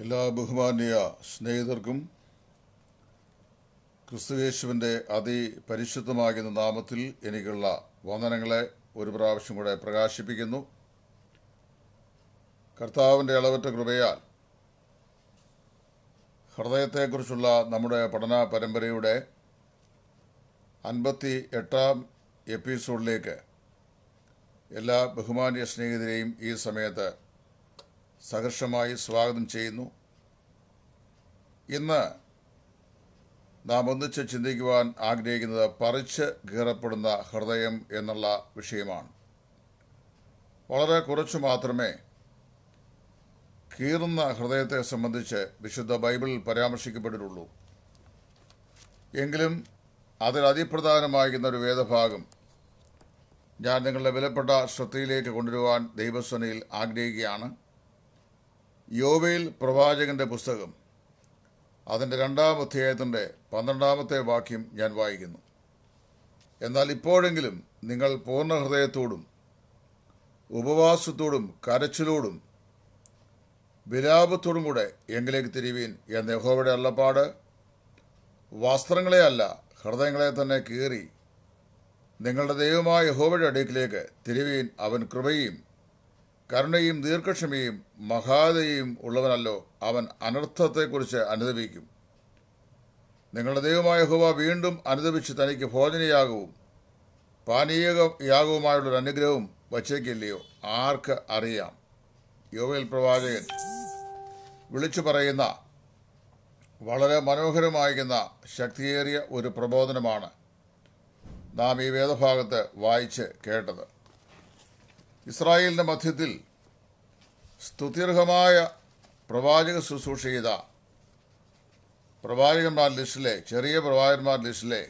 എല്ലാ ബഹുമാന്യ സ്നേഹിതർക്കും ക്രിസ്തുയേശുവിൻ്റെ അതിപരിശുദ്ധമാകുന്ന നാമത്തിൽ എനിക്കുള്ള വന്ദനങ്ങളെ ഒരു പ്രാവശ്യം കൂടെ പ്രകാശിപ്പിക്കുന്നു കർത്താവിൻ്റെ അളവറ്റ കൃപയാൽ ഹൃദയത്തെക്കുറിച്ചുള്ള നമ്മുടെ പഠന പരമ്പരയുടെ അൻപത്തി എട്ടാം എപ്പിസോഡിലേക്ക് എല്ലാ ബഹുമാന്യ സ്നേഹിതരെയും ഈ സമയത്ത് സഹർഷമായി സ്വാഗതം ചെയ്യുന്നു ഇന്ന് നാം ഒന്നിച്ച് ചിന്തിക്കുവാൻ ആഗ്രഹിക്കുന്നത് പറിച്ച് കീറപ്പെടുന്ന ഹൃദയം എന്നുള്ള വിഷയമാണ് വളരെ കുറച്ചു മാത്രമേ കീറുന്ന ഹൃദയത്തെ സംബന്ധിച്ച് വിശുദ്ധ ബൈബിളിൽ പരാമർശിക്കപ്പെട്ടിട്ടുള്ളൂ എങ്കിലും അതിൽ അതിപ്രധാനമായിരിക്കുന്ന ഒരു വേദഭാഗം ഞാൻ നിങ്ങളുടെ വിലപ്പെട്ട ശ്രദ്ധയിലേക്ക് കൊണ്ടുവരുവാൻ ദൈവസ്വനയിൽ ആഗ്രഹിക്കുകയാണ് യോവേൽ പ്രവാചകന്റെ പുസ്തകം അതിൻ്റെ രണ്ടാം അധ്യായത്തിൻ്റെ പന്ത്രണ്ടാമത്തെ വാക്യം ഞാൻ വായിക്കുന്നു എന്നാൽ ഇപ്പോഴെങ്കിലും നിങ്ങൾ പൂർണ്ണ ഹൃദയത്തോടും ഉപവാസത്തോടും കരച്ചിലോടും വിലാപത്തോടും കൂടെ എങ്കിലേക്ക് തിരിവീൻ എന്ന യഹോവയുടെ അള്ളപ്പാട് വസ്ത്രങ്ങളെ അല്ല ഹൃദയങ്ങളെ തന്നെ കീറി നിങ്ങളുടെ ദൈവമായ യഹോവയുടെ അടുക്കിലേക്ക് തിരിവീൻ അവൻ കൃപയും കരുണയും ദീർഘക്ഷമയും മഹാതയും ഉള്ളവനല്ലോ അവൻ അനർത്ഥത്തെക്കുറിച്ച് അനുദപിക്കും നിങ്ങളുടെ ദൈവമായ ഹുവ വീണ്ടും അനുദപിച്ച് തനിക്ക് ഭോജനയാകവും പാനീയയാകവുമായുള്ളൊരു അനുഗ്രഹവും വച്ചേക്കില്ലയോ ആർക്ക് അറിയാം യോവേൽ പ്രവാചകൻ വിളിച്ചു പറയുന്ന വളരെ മനോഹരമായിരിക്കുന്ന ശക്തിയേറിയ ഒരു പ്രബോധനമാണ് നാം ഈ വേദഭാഗത്ത് വായിച്ച് കേട്ടത് ഇസ്രായേലിൻ്റെ മധ്യത്തിൽ സ്തുതിർഹമായ പ്രവാചക ശുശ്രൂഷ ചെയ്ത പ്രവാചകന്മാർ ലിസ്റ്റിലെ ചെറിയ പ്രവാചകന്മാർ ലിസ്റ്റിലെ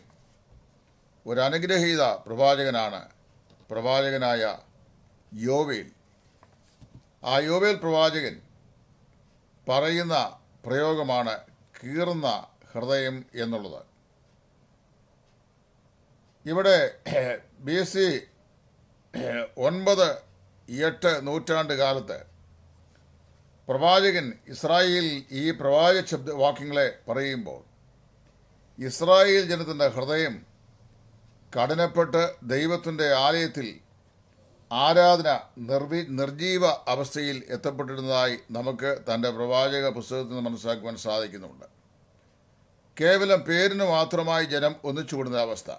ഒരു അനുഗ്രഹീത പ്രവാചകനാണ് പ്രവാചകനായ യോവേൽ ആ യോവേൽ പ്രവാചകൻ പറയുന്ന പ്രയോഗമാണ് കീറുന്ന ഹൃദയം എന്നുള്ളത് ഇവിടെ ബി സി ഒൻപത് എട്ട് നൂറ്റാണ്ട് കാലത്ത് പ്രവാചകൻ ഇസ്രായേലിൽ ഈ പ്രവാചക ശബ്ദ വാക്യങ്ങളെ പറയുമ്പോൾ ഇസ്രായേൽ ജനത്തിൻ്റെ ഹൃദയം കഠിനപ്പെട്ട് ദൈവത്തിൻ്റെ ആലയത്തിൽ ആരാധന നിർവി നിർജീവ അവസ്ഥയിൽ എത്തപ്പെട്ടിരുന്നതായി നമുക്ക് തൻ്റെ പ്രവാചക പുസ്തകത്തിൽ നിന്ന് മനസ്സിലാക്കുവാൻ സാധിക്കുന്നുണ്ട് കേവലം പേരിന് മാത്രമായി ജനം ഒന്നിച്ചു കൂടുന്ന അവസ്ഥ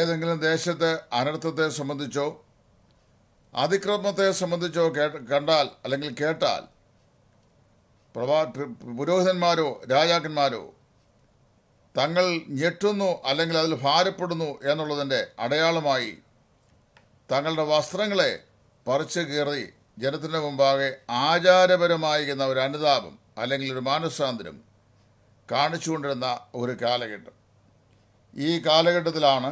ഏതെങ്കിലും ദേശത്തെ അനർത്ഥത്തെ സംബന്ധിച്ചോ അതിക്രമത്തെ സംബന്ധിച്ചോ കണ്ടാൽ അല്ലെങ്കിൽ കേട്ടാൽ പ്രഭാ പുരോഹിതന്മാരോ രാജാക്കന്മാരോ തങ്ങൾ ഞെട്ടുന്നു അല്ലെങ്കിൽ അതിൽ ഭാരപ്പെടുന്നു എന്നുള്ളതിൻ്റെ അടയാളമായി തങ്ങളുടെ വസ്ത്രങ്ങളെ പറിച്ചു കീറി ജനത്തിൻ്റെ മുമ്പാകെ ആചാരപരമായിരിക്കുന്ന ഒരു അനുതാപം അല്ലെങ്കിൽ ഒരു മാനസാന്തരം കാണിച്ചുകൊണ്ടിരുന്ന ഒരു കാലഘട്ടം ഈ കാലഘട്ടത്തിലാണ്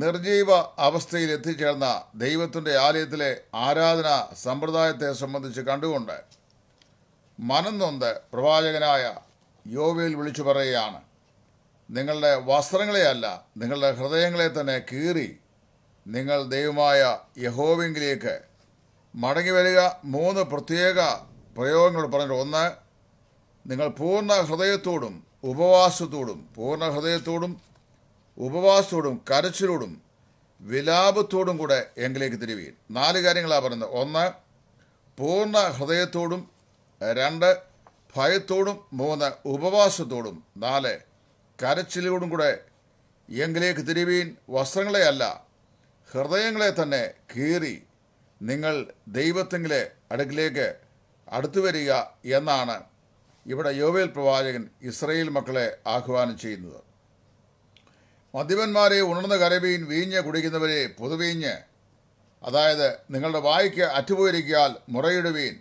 നിർജീവ അവസ്ഥയിൽ എത്തിച്ചേർന്ന ദൈവത്തിൻ്റെ ആലയത്തിലെ ആരാധന സമ്പ്രദായത്തെ സംബന്ധിച്ച് കണ്ടുകൊണ്ട് മനന്നൊന്ന് പ്രവാചകനായ യോവയിൽ വിളിച്ചു പറയുകയാണ് നിങ്ങളുടെ വസ്ത്രങ്ങളെയല്ല നിങ്ങളുടെ ഹൃദയങ്ങളെ തന്നെ കീറി നിങ്ങൾ ദൈവമായ യഹോവിംഗിലേക്ക് മടങ്ങി വരിക മൂന്ന് പ്രത്യേക പ്രയോഗങ്ങൾ പറഞ്ഞു ഒന്ന് നിങ്ങൾ പൂർണ്ണ ഹൃദയത്തോടും ഉപവാസത്തോടും പൂർണ്ണ ഹൃദയത്തോടും ഉപവാസത്തോടും കരച്ചിലോടും വിലാപത്തോടും കൂടെ എങ്കിലേക്ക് തിരിവീൻ നാല് കാര്യങ്ങളാണ് പറയുന്നത് ഒന്ന് പൂർണ്ണ ഹൃദയത്തോടും രണ്ട് ഭയത്തോടും മൂന്ന് ഉപവാസത്തോടും നാല് കരച്ചിലോടും കൂടെ എങ്കിലേക്ക് തിരിവീൻ വസ്ത്രങ്ങളെ അല്ല ഹൃദയങ്ങളെ തന്നെ കീറി നിങ്ങൾ ദൈവത്തെങ്കിലെ അടുക്കിലേക്ക് അടുത്തു വരിക എന്നാണ് ഇവിടെ യോവേൽ പ്രവാചകൻ ഇസ്രയേൽ മക്കളെ ആഹ്വാനം ചെയ്യുന്നത് മദ്യപന്മാരെ ഉണർന്ന കരവീൻ വീഞ്ഞ് കുടിക്കുന്നവരെ പുതുവീഞ്ഞ് അതായത് നിങ്ങളുടെ വായിക്ക് അറ്റുപോയിരിക്കാൽ മുറയിടുവീൻ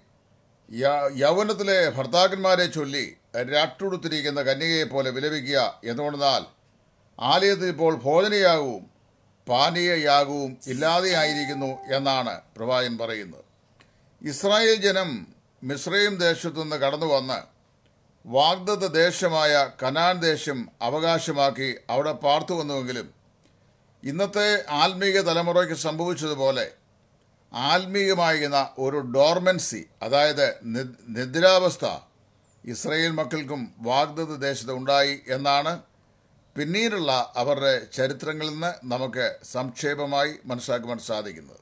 യൗവനത്തിലെ ഭർത്താക്കന്മാരെ ചൊല്ലി രട്ടുടുത്തിരിക്കുന്ന കന്യകയെ പോലെ വിലപിക്കുക എന്നുകൊണ്ടാൽ ആലയത്തിൽ ഇപ്പോൾ ഭോജനയാകവും പാനീയയാകവും ഇല്ലാതെയായിരിക്കുന്നു എന്നാണ് പ്രവാചൻ പറയുന്നത് ഇസ്രായേൽ ജനം മിശ്രയും നിന്ന് കടന്നു വന്ന് വാഗ്ദത്ത ദേശമായ കനാൻ ദേശം അവകാശമാക്കി അവിടെ പാർത്തു വന്നുവെങ്കിലും ഇന്നത്തെ ആത്മീക തലമുറയ്ക്ക് സംഭവിച്ചതുപോലെ ആത്മീകമായിരുന്ന ഒരു ഡോർമൻസി അതായത് നിദ്രാവസ്ഥ ഇസ്രയേൽ മക്കൾക്കും വാഗ്ദത്ത് ദേശത്ത് ഉണ്ടായി എന്നാണ് പിന്നീടുള്ള അവരുടെ ചരിത്രങ്ങളിൽ നിന്ന് നമുക്ക് സംക്ഷേപമായി മനസ്സിലാക്കുവാൻ സാധിക്കുന്നത്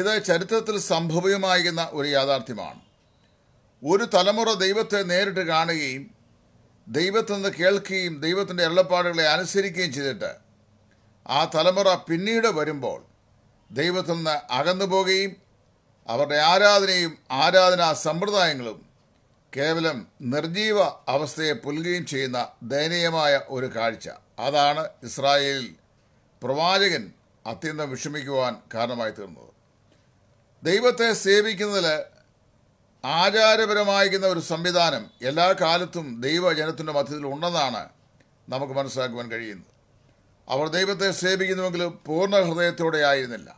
ഇത് ചരിത്രത്തിൽ സംഭവ്യമായിരുന്ന ഒരു യാഥാർത്ഥ്യമാണ് ഒരു തലമുറ ദൈവത്തെ നേരിട്ട് കാണുകയും ദൈവത്തിൽ നിന്ന് കേൾക്കുകയും ദൈവത്തിൻ്റെ എള്ളപ്പാടുകളെ അനുസരിക്കുകയും ചെയ്തിട്ട് ആ തലമുറ പിന്നീട് വരുമ്പോൾ ദൈവത്തിൽ നിന്ന് അകന്നു പോകുകയും അവരുടെ ആരാധനയും ആരാധനാ സമ്പ്രദായങ്ങളും കേവലം നിർജീവ അവസ്ഥയെ പുലുകയും ചെയ്യുന്ന ദയനീയമായ ഒരു കാഴ്ച അതാണ് ഇസ്രായേലിൽ പ്രവാചകൻ അത്യന്തം വിഷമിക്കുവാൻ കാരണമായി തീർന്നത് ദൈവത്തെ സേവിക്കുന്നതിൽ ആചാരപരമായിരിക്കുന്ന ഒരു സംവിധാനം എല്ലാ കാലത്തും ദൈവജനത്തിൻ്റെ മധ്യത്തിൽ ഉണ്ടെന്നാണ് നമുക്ക് മനസ്സിലാക്കുവാൻ കഴിയുന്നത് അവർ ദൈവത്തെ സേവിക്കുന്നുവെങ്കിലും പൂർണ്ണ ഹൃദയത്തോടെ ആയിരുന്നില്ല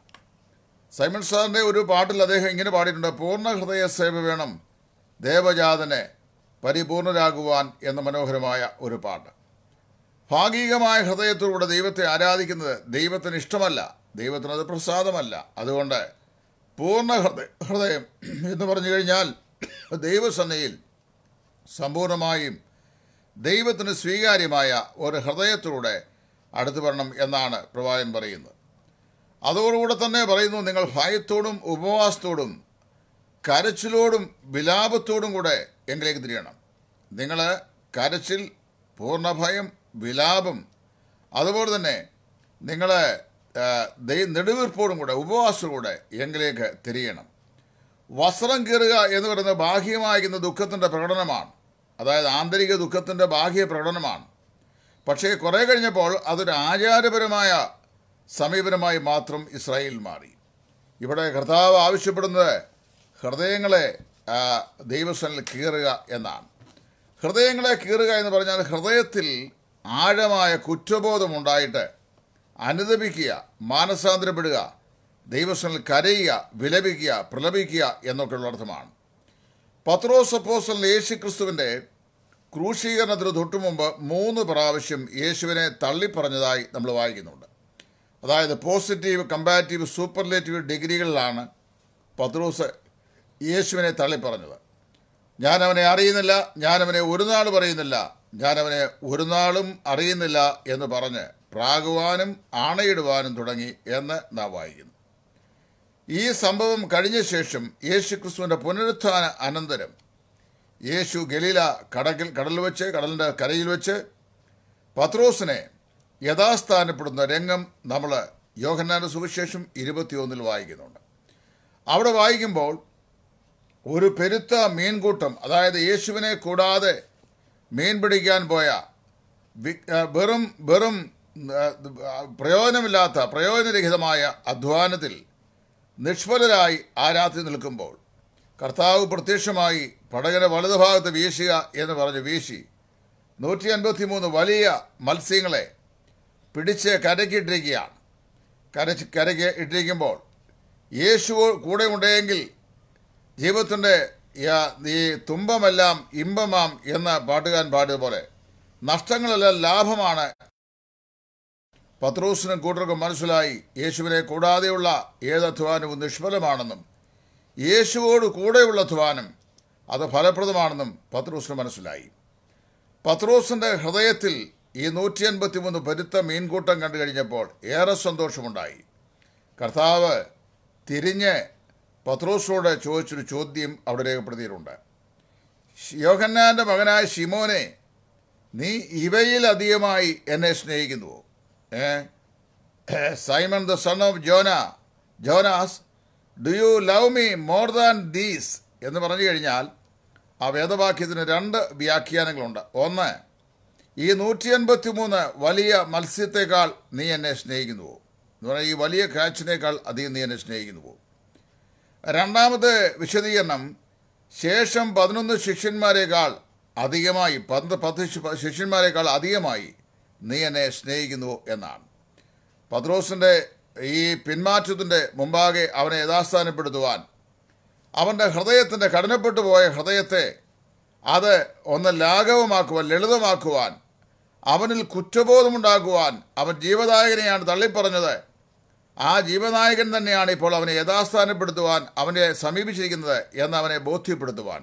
സൈമൺ സാറിൻ്റെ ഒരു പാട്ടിൽ അദ്ദേഹം ഇങ്ങനെ പാടിയിട്ടുണ്ട് പൂർണ്ണ ഹൃദയ സേവ വേണം ദേവജാതനെ പരിപൂർണരാകുവാൻ എന്ന മനോഹരമായ ഒരു പാട്ട് ഭാഗികമായ ഹൃദയത്തിലൂടെ ദൈവത്തെ ആരാധിക്കുന്നത് ദൈവത്തിന് ഇഷ്ടമല്ല ദൈവത്തിനത് പ്രസാദമല്ല അതുകൊണ്ട് പൂർണ്ണ ഹൃദയം എന്ന് പറഞ്ഞു കഴിഞ്ഞാൽ ദൈവസന്നയിൽ സമ്പൂർണമായും ദൈവത്തിന് സ്വീകാര്യമായ ഒരു ഹൃദയത്തിലൂടെ അടുത്തു വരണം എന്നാണ് പ്രവാചകൻ പറയുന്നത് അതോടുകൂടെ തന്നെ പറയുന്നു നിങ്ങൾ ഭയത്തോടും ഉപവാസത്തോടും കരച്ചിലോടും വിലാപത്തോടും കൂടെ എങ്കിലേക്ക് തിരിയണം നിങ്ങൾ കരച്ചിൽ പൂർണ്ണഭയം വിലാപം അതുപോലെ തന്നെ നിങ്ങളെ നെടുവീർപ്പോടും കൂടെ കൂടെ എങ്കിലേക്ക് തിരിയണം വസ്ത്രം കീറുക എന്ന് പറയുന്നത് ബാഹ്യമായിരിക്കുന്ന ദുഃഖത്തിൻ്റെ പ്രകടനമാണ് അതായത് ആന്തരിക ദുഃഖത്തിൻ്റെ ബാഹ്യ പ്രകടനമാണ് പക്ഷേ കുറേ കഴിഞ്ഞപ്പോൾ അതൊരു ആചാരപരമായ സമീപനമായി മാത്രം ഇസ്രായേൽ മാറി ഇവിടെ കർത്താവ് ആവശ്യപ്പെടുന്നത് ഹൃദയങ്ങളെ ദൈവസ്ഥനിൽ കീറുക എന്നാണ് ഹൃദയങ്ങളെ കീറുക എന്ന് പറഞ്ഞാൽ ഹൃദയത്തിൽ ആഴമായ കുറ്റബോധം ഉണ്ടായിട്ട് അനുദപിക്കുക മാനസാന്തരപ്പെടുക ദൈവസ്വനിൽ കരയുക വിലപിക്കുക പ്രലപിക്കുക എന്നൊക്കെയുള്ള അർത്ഥമാണ് പത്രോസ് അപ്പോസ്റ്റലിൽ യേശു ക്രിസ്തുവിൻ്റെ ക്രൂശീകരണത്തിന് തൊട്ടു മുമ്പ് മൂന്ന് പ്രാവശ്യം യേശുവിനെ തള്ളിപ്പറഞ്ഞതായി നമ്മൾ വായിക്കുന്നുണ്ട് അതായത് പോസിറ്റീവ് കമ്പാരിറ്റീവ് സൂപ്പർലേറ്റീവ് ഡിഗ്രികളിലാണ് പത്രോസ് യേശുവിനെ തള്ളിപ്പറഞ്ഞത് ഞാനവനെ അറിയുന്നില്ല ഞാനവനെ ഒരു നാൾ പറയുന്നില്ല ഞാനവനെ ഒരു നാളും അറിയുന്നില്ല എന്ന് പറഞ്ഞ് പ്രാകുവാനും ആണയിടുവാനും തുടങ്ങി എന്ന് നാം വായിക്കുന്നു ഈ സംഭവം കഴിഞ്ഞ ശേഷം ക്രിസ്തുവിൻ്റെ പുനരുത്ഥാന അനന്തരം യേശു ഗലീല കടക്കിൽ കടലിൽ വെച്ച് കടലിൻ്റെ കരയിൽ വെച്ച് പത്രോസിനെ യഥാസ്ഥാനപ്പെടുന്ന രംഗം നമ്മൾ യോഹന്നാൻ്റെ സുവിശേഷം ഇരുപത്തിയൊന്നിൽ വായിക്കുന്നുണ്ട് അവിടെ വായിക്കുമ്പോൾ ഒരു പെരുത്ത മീൻകൂട്ടം അതായത് യേശുവിനെ കൂടാതെ മീൻ പിടിക്കാൻ പോയ വെറും വെറും പ്രയോജനമില്ലാത്ത പ്രയോജനരഹിതമായ അധ്വാനത്തിൽ നിഷ്ഫലരായി ആരാധി നിൽക്കുമ്പോൾ കർത്താവ് പ്രത്യക്ഷമായി പടകര വലതുഭാഗത്ത് വീശുക എന്ന് പറഞ്ഞ് വീശി നൂറ്റി അൻപത്തി മൂന്ന് വലിയ മത്സ്യങ്ങളെ പിടിച്ച് കരക്കിട്ടിരിക്കുകയാണ് കരച്ച് കരയ്ക്ക് ഇട്ടിരിക്കുമ്പോൾ യേശു കൂടെ ഉണ്ടെങ്കിൽ ജീവിതത്തിൻ്റെ ഈ തുമ്പമെല്ലാം ഇമ്പമാം എന്ന് പാട്ടുകാരൻ പാടിയതുപോലെ നഷ്ടങ്ങളെല്ലാം ലാഭമാണ് പത്രൂസിനും കൂട്ടർക്കും മനസ്സിലായി യേശുവിനെ കൂടാതെയുള്ള ഏത് അധ്വാനവും നിഷ്ഫലമാണെന്നും യേശുവോട് കൂടെയുള്ള അധ്വാനം അത് ഫലപ്രദമാണെന്നും പത്രൂസിന് മനസ്സിലായി പത്രൂസിൻ്റെ ഹൃദയത്തിൽ ഈ നൂറ്റി അൻപത്തി മൂന്ന് പരുത്ത മീൻകൂട്ടം കണ്ടു കഴിഞ്ഞപ്പോൾ ഏറെ സന്തോഷമുണ്ടായി കർത്താവ് തിരിഞ്ഞ് പത്രോസിനോട് ചോദിച്ചൊരു ചോദ്യം അവിടെ രേഖപ്പെടുത്തിയിട്ടുണ്ട് യോഹന്നാൻ്റെ മകനായ ഷിമോനെ നീ ഇവയിൽ അധികമായി എന്നെ സ്നേഹിക്കുന്നുവോ Simon the son of Jonah Jonas do you love me more than these എന്ന് പറഞ്ഞു കഴിഞ്ഞാൽ ആ വേദവാക്യത്തിന് രണ്ട് വ്യാഖ്യാനങ്ങളുണ്ട് ഒന്ന് ഈ നൂറ്റി അൻപത്തി മൂന്ന് വലിയ മത്സ്യത്തെക്കാൾ നീ എന്നെ സ്നേഹിക്കുന്നുവോ എന്ന് പറഞ്ഞാൽ ഈ വലിയ കാച്ചിനേക്കാൾ അധികം നീ എന്നെ സ്നേഹിക്കുന്നുവോ രണ്ടാമത്തെ വിശദീകരണം ശേഷം പതിനൊന്ന് ശിഷ്യന്മാരെക്കാൾ അധികമായി പന്ത് പത്ത് ശിഷ്യന്മാരെക്കാൾ അധികമായി നീ എന്നെ സ്നേഹിക്കുന്നു എന്നാണ് പത്രോസിൻ്റെ ഈ പിന്മാറ്റത്തിൻ്റെ മുമ്പാകെ അവനെ യഥാസ്ഥാനപ്പെടുത്തുവാൻ അവൻ്റെ ഹൃദയത്തിൻ്റെ കഠിനപ്പെട്ടു പോയ ഹൃദയത്തെ അത് ഒന്ന് ലാഘവമാക്കുവാൻ ലളിതമാക്കുവാൻ അവനിൽ കുറ്റബോധമുണ്ടാക്കുവാൻ അവൻ ജീവദായകനെയാണ് തള്ളിപ്പറഞ്ഞത് ആ ജീവനായകൻ തന്നെയാണ് ഇപ്പോൾ അവനെ യഥാസ്ഥാനപ്പെടുത്തുവാൻ അവനെ സമീപിച്ചിരിക്കുന്നത് എന്ന് അവനെ ബോധ്യപ്പെടുത്തുവാൻ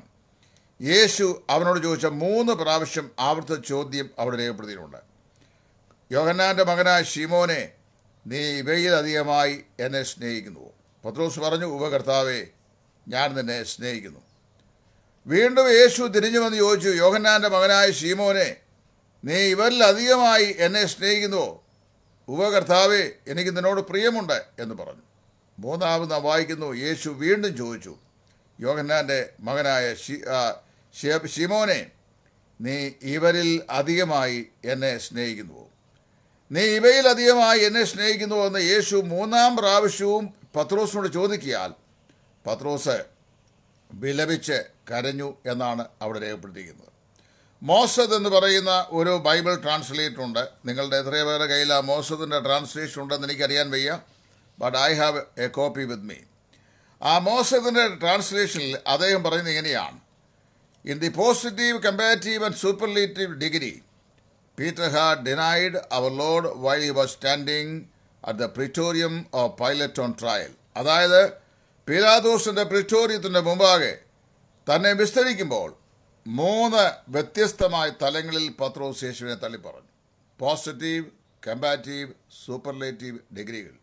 യേശു അവനോട് ചോദിച്ച മൂന്ന് പ്രാവശ്യം ആവർത്ത ചോദ്യം അവിടെ രേഖപ്പെടുത്തിയിട്ടുണ്ട് യോഹന്നാൻ്റെ മകനായ ഷിമോനെ നീ ഇവയിലധികമായി എന്നെ സ്നേഹിക്കുന്നു പത്രോസ് പറഞ്ഞു ഉപകർത്താവേ ഞാൻ നിന്നെ സ്നേഹിക്കുന്നു വീണ്ടും യേശു തിരിഞ്ഞു വന്ന് ചോദിച്ചു യോഹന്നാൻ്റെ മകനായ ഷീമോനെ നീ ഇവരിലധികമായി എന്നെ സ്നേഹിക്കുന്നുവോ ഉപകർത്താവേ എനിക്ക് നിന്നോട് പ്രിയമുണ്ട് എന്ന് പറഞ്ഞു മൂന്നാമത് നാം വായിക്കുന്നു യേശു വീണ്ടും ചോദിച്ചു യോഹന്നാൻ്റെ മകനായ ഷിമോനെ നീ ഇവരിൽ അധികമായി എന്നെ സ്നേഹിക്കുന്നുവോ നീ ഇവയിൽ അധികമായി എന്നെ സ്നേഹിക്കുന്നുവോ എന്ന് യേശു മൂന്നാം പ്രാവശ്യവും പത്രോസിനോട് ചോദിക്കിയാൽ പത്രോസ് വിലപിച്ച് കരഞ്ഞു എന്നാണ് അവിടെ രേഖപ്പെടുത്തിയിരിക്കുന്നത് മോസദ് എന്ന് പറയുന്ന ഒരു ബൈബിൾ ട്രാൻസ്ലേറ്റർ ഉണ്ട് നിങ്ങളുടെ എത്രയോ പേരുടെ കയ്യിൽ ആ മോസദിൻ്റെ ട്രാൻസ്ലേഷൻ ഉണ്ടെന്ന് എനിക്കറിയാൻ വയ്യ but I have a copy with me ആ മോസദിൻ്റെ ട്രാൻസ്ലേഷനിൽ അദ്ദേഹം പറയുന്നത് ഇങ്ങനെയാണ് in the positive comparative and superlative degree Peter has denied our lord while he was standing at the praetorium of Pilate on trial അതായത് പീലാദോസിൻ്റെ പ്രിറ്റോറിയത്തിൻ്റെ മുമ്പാകെ തന്നെ വിസ്തരിക്കുമ്പോൾ മൂന്ന് വ്യത്യസ്തമായ തലങ്ങളിൽ പത്രോസ് യേശുവിനെ തള്ളിപ്പറഞ്ഞു പോസിറ്റീവ് കമ്പാറ്റീവ് സൂപ്പർലേറ്റീവ് ഡിഗ്രികൾ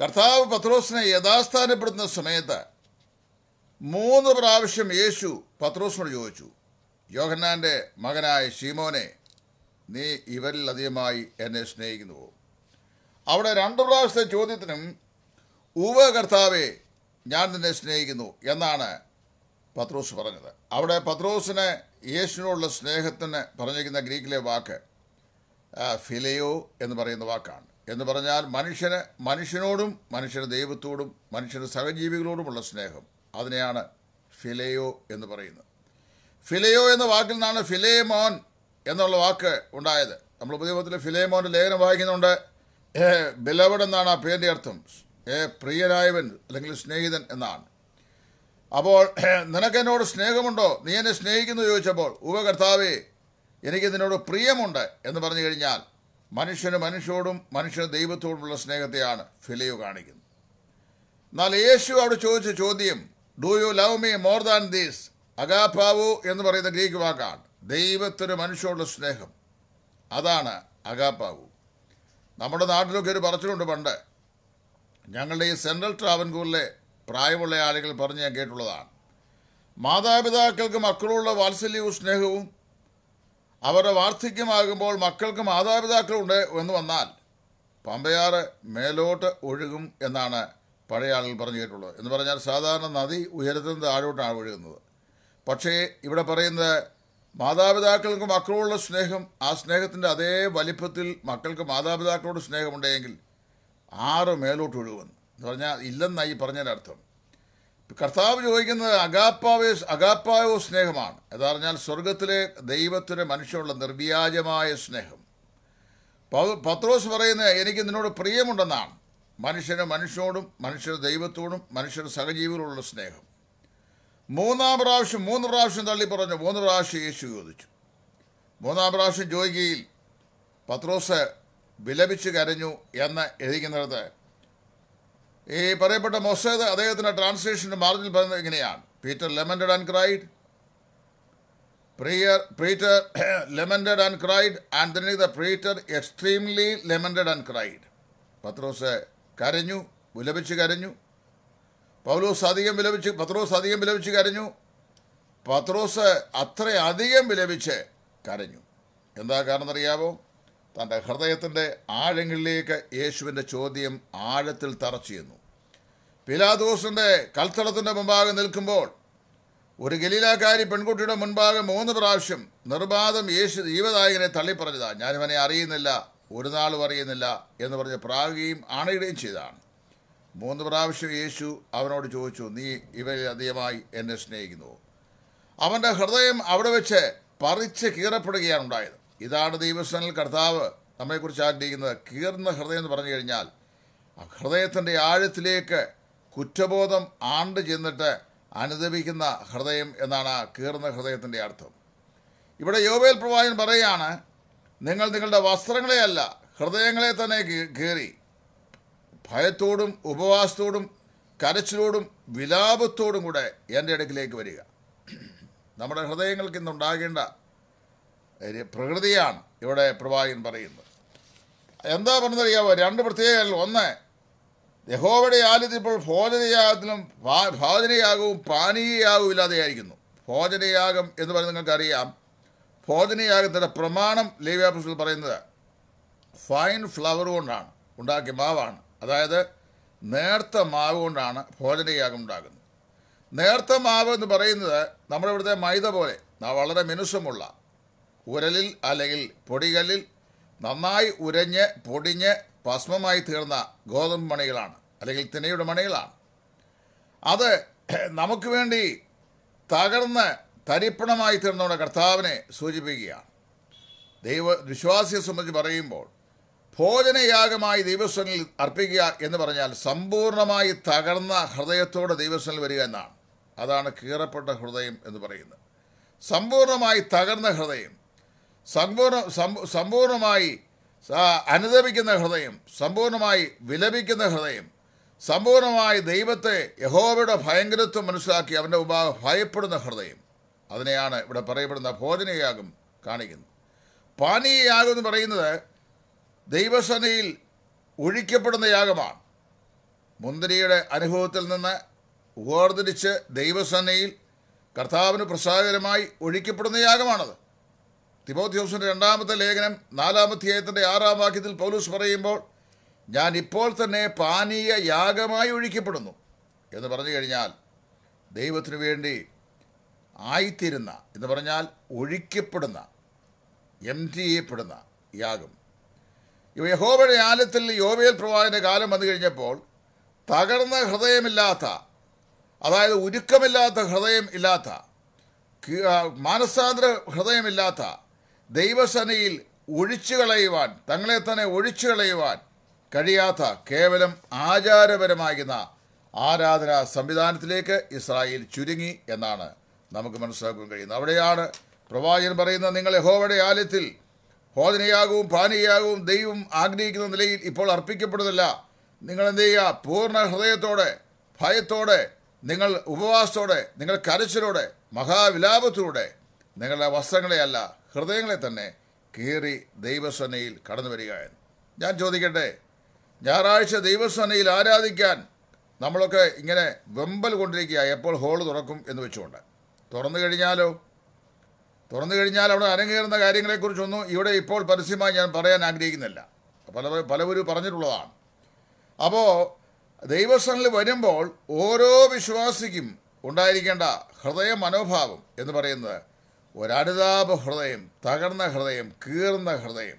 കർത്താവ് പത്രോസിനെ യഥാസ്ഥാനപ്പെടുത്തുന്ന സമയത്ത് മൂന്ന് പ്രാവശ്യം യേശു പത്രോസിനോട് ചോദിച്ചു യോഹന്നാൻ്റെ മകനായ ഷീമോനെ നീ ഇവരിൽ അധികമായി എന്നെ സ്നേഹിക്കുന്നുവോ അവിടെ രണ്ട് പ്രാവശ്യത്തെ ചോദ്യത്തിനും ഉവ കർത്താവെ ഞാൻ നിന്നെ സ്നേഹിക്കുന്നു എന്നാണ് പത്രോസ് പറഞ്ഞത് അവിടെ പത്രോസിന് യേശുവിനോടുള്ള സ്നേഹത്തിന് പറഞ്ഞിരിക്കുന്ന ഗ്രീക്കിലെ വാക്ക് ഫിലയോ എന്ന് പറയുന്ന വാക്കാണ് എന്ന് പറഞ്ഞാൽ മനുഷ്യന് മനുഷ്യനോടും മനുഷ്യന് ദൈവത്തോടും മനുഷ്യന് സഹജീവികളോടുമുള്ള സ്നേഹം അതിനെയാണ് ഫിലയോ എന്ന് പറയുന്നത് ഫിലയോ എന്ന വാക്കിൽ നിന്നാണ് ഫിലേമോൻ എന്നുള്ള വാക്ക് ഉണ്ടായത് നമ്മൾ പുതിയ ഫിലേമോൻ്റെ ലേഖനം വായിക്കുന്നുണ്ട് ബിലവഡ് എന്നാണ് ആ പേരിൻ്റെ അർത്ഥം ഏ പ്രിയനായവൻ അല്ലെങ്കിൽ സ്നേഹിതൻ എന്നാണ് അപ്പോൾ എന്നോട് സ്നേഹമുണ്ടോ നീ എന്നെ സ്നേഹിക്കുന്നു ചോദിച്ചപ്പോൾ ഉപകർത്താവേ എനിക്ക് നിന്നോട് പ്രിയമുണ്ട് എന്ന് പറഞ്ഞു കഴിഞ്ഞാൽ മനുഷ്യന് മനുഷ്യോടും മനുഷ്യന് ദൈവത്തോടുമുള്ള സ്നേഹത്തെയാണ് ഫിലിയോ കാണിക്കുന്നത് എന്നാൽ യേശു അവിടെ ചോദിച്ച ചോദ്യം do you love me more than these അഗാഭാവു എന്ന് പറയുന്ന ഗ്രീക്ക് വാക്കാണ് ദൈവത്തിന് മനുഷ്യോടുള്ള സ്നേഹം അതാണ് അഗാപാവു നമ്മുടെ നാട്ടിലൊക്കെ ഒരു പറച്ചിലുണ്ട് പണ്ട് ഞങ്ങളുടെ ഈ സെൻട്രൽ ട്രാവൻകൂറിലെ പ്രായമുള്ള ആളുകൾ പറഞ്ഞ് ഞാൻ കേട്ടുള്ളതാണ് മാതാപിതാക്കൾക്ക് മക്കളുള്ള വാത്സല്യവും സ്നേഹവും അവരുടെ വാർദ്ധക്യമാകുമ്പോൾ മക്കൾക്ക് മാതാപിതാക്കളുണ്ട് എന്ന് വന്നാൽ പമ്പയാറ് മേലോട്ട് ഒഴുകും എന്നാണ് പഴയ ആളുകൾ പറഞ്ഞു കേട്ടുള്ളത് എന്ന് പറഞ്ഞാൽ സാധാരണ നദി ഉയരത്തിൽ നിന്ന് താഴോട്ടാണ് ഒഴുകുന്നത് പക്ഷേ ഇവിടെ പറയുന്നത് മാതാപിതാക്കൾക്ക് മക്കളോടുള്ള സ്നേഹം ആ സ്നേഹത്തിൻ്റെ അതേ വലിപ്പത്തിൽ മക്കൾക്ക് മാതാപിതാക്കളോട് സ്നേഹമുണ്ടെങ്കിൽ ആറ് മേലോട്ട് ഒഴുകുമെന്ന് എന്ന് പറഞ്ഞാൽ ഇല്ലെന്നായി പറഞ്ഞതിൻ്റെ അർത്ഥം കർത്താവ് ചോദിക്കുന്നത് അഗാപ്പാവേ അഗാപ്പായോ സ്നേഹമാണ് എന്താ പറഞ്ഞാൽ സ്വർഗത്തിലെ ദൈവത്തിന് മനുഷ്യനുള്ള നിർവ്യാജമായ സ്നേഹം പത്രോസ് പറയുന്ന എനിക്ക് നിന്നോട് പ്രിയമുണ്ടെന്നാണ് മനുഷ്യന് മനുഷ്യനോടും മനുഷ്യർ ദൈവത്തോടും മനുഷ്യർ സഹജീവികളോടുള്ള സ്നേഹം മൂന്നാം പ്രാവശ്യം മൂന്ന് പ്രാവശ്യം തള്ളി പറഞ്ഞു മൂന്ന് പ്രാവശ്യം യേശു ചോദിച്ചു മൂന്നാം പ്രാവശ്യം ചോദിക്കുകയിൽ പത്രോസ് വിലപിച്ച് കരഞ്ഞു എന്ന് എഴുതിക്കുന്നിടത്ത് ഈ പറയപ്പെട്ട മൊസേദ് അദ്ദേഹത്തിൻ്റെ ട്രാൻസ്ലേഷൻ്റെ മാർജിൽ പറയുന്നത് ഇങ്ങനെയാണ് Peter lamented and cried prior Peter lamented and cried and the Peter extremely lamented and cried പത്രോസ് കരഞ്ഞു വിലപിച്ച് കരഞ്ഞു പൗലോസ് അധികം വിലപിച്ച് പത്രോസ് അധികം വിലപിച്ച് കരഞ്ഞു പത്രോസ് അത്രയധികം വിലപിച്ച് കരഞ്ഞു എന്താ കാരണം അറിയാമോ തൻ്റെ ഹൃദയത്തിൻ്റെ ആഴങ്ങളിലേക്ക് യേശുവിൻ്റെ ചോദ്യം ആഴത്തിൽ തറച്ചിരുന്നു പിലാദോസിൻ്റെ കൽത്തളത്തിൻ്റെ മുമ്പാകെ നിൽക്കുമ്പോൾ ഒരു ഗലീലാക്കാരി പെൺകുട്ടിയുടെ മുൻപാകെ മൂന്ന് പ്രാവശ്യം നിർബാധം യേശു ജീവദായകനെ തള്ളിപ്പറഞ്ഞതാ ഞാനിവനെ അറിയുന്നില്ല ഒരു നാളും അറിയുന്നില്ല എന്ന് പറഞ്ഞ് പ്രാകുകയും ആണയിടുകയും ചെയ്താണ് മൂന്ന് പ്രാവശ്യം യേശു അവനോട് ചോദിച്ചു നീ അധികമായി എന്നെ സ്നേഹിക്കുന്നു അവൻ്റെ ഹൃദയം അവിടെ വെച്ച് പറിച്ച് കീറപ്പെടുകയാണ് ഉണ്ടായത് ഇതാണ് ദൈവസ്വനിൽ കർത്താവ് നമ്മെക്കുറിച്ച് ആഗ്രഹിക്കുന്നത് കീർന്ന ഹൃദയം എന്ന് പറഞ്ഞു കഴിഞ്ഞാൽ ആ ഹൃദയത്തിൻ്റെ ആഴത്തിലേക്ക് കുറ്റബോധം ആണ്ട് ചെന്നിട്ട് അനുദപിക്കുന്ന ഹൃദയം എന്നാണ് ആ കീർന്ന ഹൃദയത്തിൻ്റെ അർത്ഥം ഇവിടെ യോവേൽ പ്രവാചൻ പറയുകയാണ് നിങ്ങൾ നിങ്ങളുടെ വസ്ത്രങ്ങളെയല്ല ഹൃദയങ്ങളെ തന്നെ കീറി ഭയത്തോടും ഉപവാസത്തോടും കരച്ചിലോടും വിലാപത്തോടും കൂടെ എൻ്റെ അടുക്കിലേക്ക് വരിക നമ്മുടെ ഹൃദയങ്ങൾക്ക് ഇന്നുണ്ടാകേണ്ട പ്രകൃതിയാണ് ഇവിടെ പ്രവാചകൻ പറയുന്നത് എന്താ പറഞ്ഞറിയാവോ രണ്ട് പ്രത്യേകതകൾ ഒന്ന് യഹോവയുടെ ആലയത്തിൽ ഇപ്പോൾ ഭോജനയാഗത്തിലും ഭോജനയാഗവും പാനീയയാഗവും ഇല്ലാതെയായിരിക്കുന്നു ഭോജനയാഗം എന്ന് പറയുന്നത് നിങ്ങൾക്കറിയാം ഭോജനയാഗത്തിൻ്റെ പ്രമാണം ലേവ്യാപ്രസിൽ പറയുന്നത് ഫൈൻ ഫ്ലവർ കൊണ്ടാണ് ഉണ്ടാക്കിയ മാവാണ് അതായത് നേർത്ത മാവ് കൊണ്ടാണ് ഭോജനയാഗം ഉണ്ടാക്കുന്നത് നേർത്ത മാവ് എന്ന് പറയുന്നത് നമ്മുടെ ഇവിടുത്തെ മൈദ പോലെ വളരെ മിനുസമുള്ള ഉരലിൽ അല്ലെങ്കിൽ പൊടികളിൽ നന്നായി ഉരഞ്ഞ് പൊടിഞ്ഞ് ഭസ്മമായി തീർന്ന ഗോതമ്പ് മണികളാണ് അല്ലെങ്കിൽ തിനയുടെ മണികളാണ് അത് നമുക്ക് വേണ്ടി തകർന്ന് തരിപ്പണമായി തീർന്നവരുടെ കർത്താവിനെ സൂചിപ്പിക്കുകയാണ് ദൈവ വിശ്വാസിയെ സംബന്ധിച്ച് പറയുമ്പോൾ ഭോജനയാഗമായി ദൈവസ്വനിൽ അർപ്പിക്കുക എന്ന് പറഞ്ഞാൽ സമ്പൂർണമായി തകർന്ന ഹൃദയത്തോടെ ദൈവസ്വനിൽ വരിക എന്നാണ് അതാണ് കീറപ്പെട്ട ഹൃദയം എന്ന് പറയുന്നത് സമ്പൂർണമായി തകർന്ന ഹൃദയം സമ്പൂർണ്ണ സമ്പൂർണ്ണമായി അനുദപിക്കുന്ന ഹൃദയം സമ്പൂർണ്ണമായി വിലപിക്കുന്ന ഹൃദയം സമ്പൂർണ്ണമായി ദൈവത്തെ യഹോവയുടെ ഭയങ്കരത്വം മനസ്സിലാക്കി അവൻ്റെ മുമ്പാകെ ഭയപ്പെടുന്ന ഹൃദയം അതിനെയാണ് ഇവിടെ പറയപ്പെടുന്ന ഭോജനയാകും കാണിക്കുന്നത് പാനീയയാകും എന്ന് പറയുന്നത് ദൈവസനയിൽ ഒഴിക്കപ്പെടുന്ന യാഗമാണ് മുന്തിരിയുടെ അനുഭവത്തിൽ നിന്ന് വേർതിരിച്ച് ദൈവസനയിൽ കർത്താവിന് പ്രസാദകരമായി ഒഴിക്കപ്പെടുന്ന യാഗമാണത് തിമോത്യോസിൻ്റെ രണ്ടാമത്തെ ലേഖനം നാലാമധ്യായത്തിൻ്റെ ആറാം വാക്യത്തിൽ പൗലൂസ് പറയുമ്പോൾ ഞാൻ ഇപ്പോൾ തന്നെ പാനീയ യാഗമായി ഒഴിക്കപ്പെടുന്നു എന്ന് പറഞ്ഞു കഴിഞ്ഞാൽ ദൈവത്തിനു വേണ്ടി ആയിത്തീരുന്ന എന്ന് പറഞ്ഞാൽ ഒഴിക്കപ്പെടുന്ന എം ടി എപ്പെടുന്ന യാഗം ഇവ യഹോബയുടെ ആലത്തിൽ യോബേൽ പ്രവാഹിൻ്റെ കാലം വന്നു കഴിഞ്ഞപ്പോൾ തകർന്ന ഹൃദയമില്ലാത്ത അതായത് ഉരുക്കമില്ലാത്ത ഹൃദയം ഇല്ലാത്ത മാനസാന്തര ഹൃദയമില്ലാത്ത ദൈവസനയിൽ ഒഴിച്ചു കളയുവാൻ തങ്ങളെ തന്നെ ഒഴിച്ചു കളയുവാൻ കഴിയാത്ത കേവലം ആചാരപരമാകുന്ന ആരാധനാ സംവിധാനത്തിലേക്ക് ഇസ്രായേൽ ചുരുങ്ങി എന്നാണ് നമുക്ക് മനസ്സിലാക്കാൻ കഴിയുന്നത് അവിടെയാണ് പ്രവാചകൻ പറയുന്ന നിങ്ങൾ യഹോവയുടെ ആലയത്തിൽ ഹോദനയാകും പാനീയാകും ദൈവം ആഗ്രഹിക്കുന്ന നിലയിൽ ഇപ്പോൾ അർപ്പിക്കപ്പെടുന്നില്ല നിങ്ങൾ എന്ത് ചെയ്യുക പൂർണ്ണ ഹൃദയത്തോടെ ഭയത്തോടെ നിങ്ങൾ ഉപവാസത്തോടെ നിങ്ങൾ കരച്ചിലോടെ മഹാവിലാപത്തിലൂടെ നിങ്ങളുടെ വസ്ത്രങ്ങളെയല്ല ഹൃദയങ്ങളെ തന്നെ കീറി ദൈവസനയിൽ കടന്നു വരികയായിരുന്നു ഞാൻ ചോദിക്കട്ടെ ഞായറാഴ്ച ദൈവസനയിൽ ആരാധിക്കാൻ നമ്മളൊക്കെ ഇങ്ങനെ വെമ്പൽ കൊണ്ടിരിക്കുക എപ്പോൾ ഹോൾ തുറക്കും എന്ന് വെച്ചുകൊണ്ട് തുറന്നു കഴിഞ്ഞാലോ തുറന്നു കഴിഞ്ഞാൽ അവിടെ അരങ്ങേറുന്ന കാര്യങ്ങളെക്കുറിച്ചൊന്നും ഇവിടെ ഇപ്പോൾ പരസ്യമായി ഞാൻ പറയാൻ ആഗ്രഹിക്കുന്നില്ല പല പലവരും പറഞ്ഞിട്ടുള്ളതാണ് അപ്പോൾ ദൈവസനിൽ വരുമ്പോൾ ഓരോ വിശ്വാസിക്കും ഉണ്ടായിരിക്കേണ്ട ഹൃദയ മനോഭാവം എന്ന് പറയുന്നത് ഒരനുതാപ ഹൃദയം തകർന്ന ഹൃദയം കീർന്ന ഹൃദയം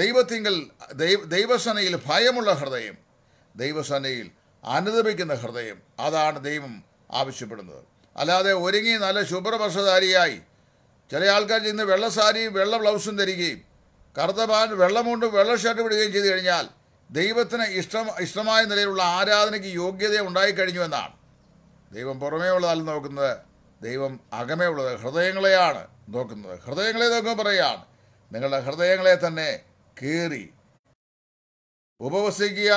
ദൈവത്തിങ്കൽ ദൈവ ദൈവസനയിൽ ഭയമുള്ള ഹൃദയം ദൈവസനയിൽ അനുദപിക്കുന്ന ഹൃദയം അതാണ് ദൈവം ആവശ്യപ്പെടുന്നത് അല്ലാതെ ഒരുങ്ങി നല്ല ശുഭ്രവസ്ത്രധാരിയായി ചില ആൾക്കാർ ഇന്ന് വെള്ള സാരിയും വെള്ള ബ്ലൗസും ധരിക്കുകയും കറുത്ത പാൻ വെള്ളമുണ്ടും വെള്ള ഷർട്ട് വിടുകയും ചെയ്തു കഴിഞ്ഞാൽ ദൈവത്തിന് ഇഷ്ടം ഇഷ്ടമായ നിലയിലുള്ള ആരാധനയ്ക്ക് യോഗ്യത ഉണ്ടായിക്കഴിഞ്ഞു എന്നാണ് ദൈവം പുറമേ ഉള്ളതല്ല നോക്കുന്നത് ദൈവം അകമേയുള്ളത് ഹൃദയങ്ങളെയാണ് നോക്കുന്നത് ഹൃദയങ്ങളെ നോക്കുമ്പോൾ പറയുകയാണ് നിങ്ങളുടെ ഹൃദയങ്ങളെ തന്നെ കീറി ഉപവസിക്കുക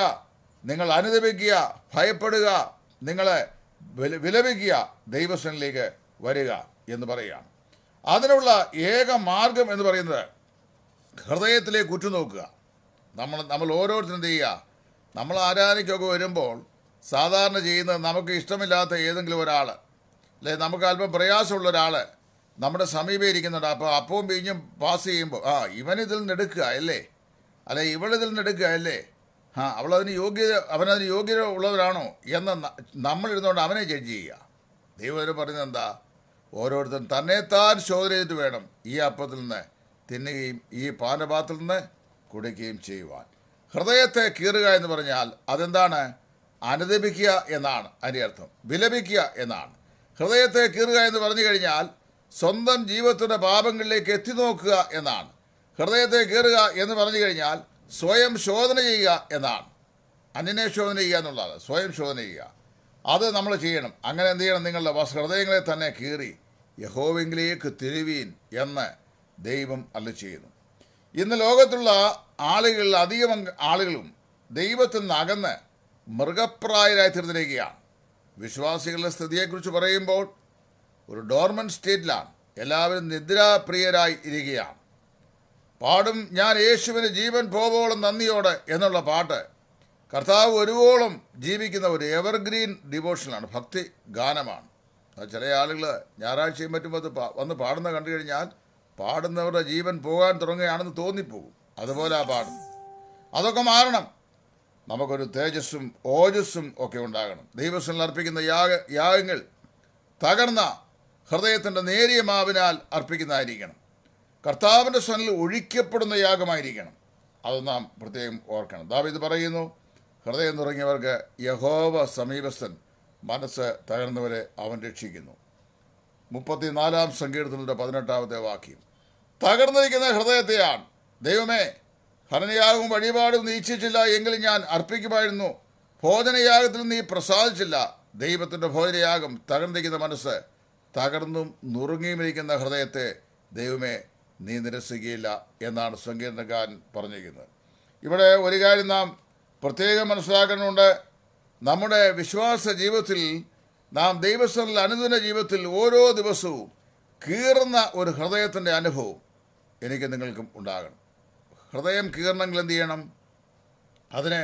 നിങ്ങൾ അനുദപിക്കുക ഭയപ്പെടുക നിങ്ങളെ വിലപിക്കുക ദൈവസ്വനിലേക്ക് വരിക എന്ന് പറയുകയാണ് അതിനുള്ള ഏക മാർഗം എന്ന് പറയുന്നത് ഹൃദയത്തിലേക്ക് ഉറ്റുനോക്കുക നമ്മൾ നമ്മൾ ഓരോരുത്തരും ചെയ്യുക നമ്മൾ ആരാധനയ്ക്കൊക്കെ വരുമ്പോൾ സാധാരണ ചെയ്യുന്നത് നമുക്ക് ഇഷ്ടമില്ലാത്ത ഏതെങ്കിലും ഒരാൾ അല്ലെ നമുക്ക് അല്പം പ്രയാസമുള്ള ഒരാൾ നമ്മുടെ സമീപം ഇരിക്കുന്നുണ്ട് അപ്പോൾ അപ്പവും പിഞ്ഞും പാസ് ചെയ്യുമ്പോൾ ആ ഇവനിതിൽ നിന്ന് എടുക്കുക അല്ലേ അല്ലെ ഇവളിതിൽ നിന്ന് എടുക്കുക അല്ലേ ആ അവളതിന് യോഗ്യത അവനതിന് യോഗ്യത ഉള്ളവരാണോ എന്ന് നമ്മളിരുന്നുകൊണ്ട് അവനെ ജഡ്ജ് ചെയ്യുക ദൈവം പറയുന്നത് എന്താ ഓരോരുത്തരും തന്നെത്താൻ ചോദന ചെയ്തിട്ട് വേണം ഈ അപ്പത്തിൽ നിന്ന് തിന്നുകയും ഈ പാനപാത്രത്തിൽ നിന്ന് കുടിക്കുകയും ചെയ്യുവാൻ ഹൃദയത്തെ കീറുക എന്ന് പറഞ്ഞാൽ അതെന്താണ് അനുദപിക്കുക എന്നാണ് അതിൻ്റെ അർത്ഥം വിലപിക്കുക എന്നാണ് ഹൃദയത്തെ കീറുക എന്ന് പറഞ്ഞു കഴിഞ്ഞാൽ സ്വന്തം ജീവിതത്തിൻ്റെ പാപങ്ങളിലേക്ക് എത്തി നോക്കുക എന്നാണ് ഹൃദയത്തെ കീറുക എന്ന് പറഞ്ഞു കഴിഞ്ഞാൽ സ്വയം ശോധന ചെയ്യുക എന്നാണ് അന്യനെ ശോധന ചെയ്യുക എന്നുള്ളതാണ് സ്വയം ശോധന ചെയ്യുക അത് നമ്മൾ ചെയ്യണം അങ്ങനെ എന്ത് ചെയ്യണം നിങ്ങളുടെ ഹൃദയങ്ങളെ തന്നെ കീറി യഹോവെങ്കിലേക്ക് തിരുവീൻ എന്ന് ദൈവം അല്ല ചെയ്യുന്നു ഇന്ന് ലോകത്തുള്ള ആളുകളിൽ അധികം ആളുകളും ദൈവത്തിൽ നിന്ന് അകന്ന് മൃഗപ്രായരായി തീർന്നിരിക്കുകയാണ് വിശ്വാസികളുടെ സ്ഥിതിയെക്കുറിച്ച് പറയുമ്പോൾ ഒരു ഡോർമൻ സ്റ്റേറ്റിലാണ് എല്ലാവരും നിദ്രാപ്രിയരായി ഇരിക്കുകയാണ് പാടും ഞാൻ യേശുവിന് ജീവൻ പോവോളം നന്ദിയോടെ എന്നുള്ള പാട്ട് കർത്താവ് ഒരുവോളം ജീവിക്കുന്ന ഒരു എവർഗ്രീൻ ഡിവോഷനാണ് ഭക്തി ഗാനമാണ് ചില ആളുകൾ ഞായറാഴ്ചയും മറ്റും അത് വന്ന് പാടുന്ന കണ്ടു കഴിഞ്ഞാൽ പാടുന്നവരുടെ ജീവൻ പോകാൻ തുടങ്ങുകയാണെന്ന് തോന്നിപ്പോകും അതുപോലെ ആ പാടും അതൊക്കെ മാറണം നമുക്കൊരു തേജസ്സും ഓജസ്സും ഒക്കെ ഉണ്ടാകണം ദൈവസ്വനിൽ അർപ്പിക്കുന്ന യാഗ യാഗങ്ങൾ തകർന്ന ഹൃദയത്തിൻ്റെ നേരിയ മാവിനാൽ അർപ്പിക്കുന്നതായിരിക്കണം കർത്താവിൻ്റെ സ്വനിൽ ഒഴിക്കപ്പെടുന്ന യാഗമായിരിക്കണം അത് നാം പ്രത്യേകം ഓർക്കണം ദാവിത് പറയുന്നു ഹൃദയം തുടങ്ങിയവർക്ക് യഹോവ സമീപസ്ഥൻ മനസ്സ് തകർന്നവരെ അവൻ രക്ഷിക്കുന്നു മുപ്പത്തിനാലാം സങ്കീർത്തനത്തിൻ്റെ പതിനെട്ടാമത്തെ വാക്യം തകർന്നിരിക്കുന്ന ഹൃദയത്തെയാണ് ദൈവമേ ഹനനയാഗവും വഴിപാടും നീ എങ്കിൽ എങ്കിലും ഞാൻ അർപ്പിക്കുമായിരുന്നു ഭോജനയാഗത്തിൽ നീ പ്രസാദിച്ചില്ല ദൈവത്തിൻ്റെ ഭോജനയാഗം തകർന്നിരിക്കുന്ന മനസ്സ് തകർന്നും നുറുങ്ങിയുമിരിക്കുന്ന ഹൃദയത്തെ ദൈവമേ നീ നിരസിക്കുകയില്ല എന്നാണ് സങ്കീർണക്കാരൻ പറഞ്ഞിരിക്കുന്നത് ഇവിടെ ഒരു കാര്യം നാം പ്രത്യേകം മനസ്സിലാക്കേണ്ടതുണ്ട് നമ്മുടെ വിശ്വാസ ജീവിതത്തിൽ നാം ദൈവസ്ഥലിൽ അനുദിന ജീവിതത്തിൽ ഓരോ ദിവസവും കീറുന്ന ഒരു ഹൃദയത്തിൻ്റെ അനുഭവം എനിക്ക് നിങ്ങൾക്കും ഉണ്ടാകണം ഹൃദയം കീറണമെങ്കിൽ എന്ത് ചെയ്യണം അതിനെ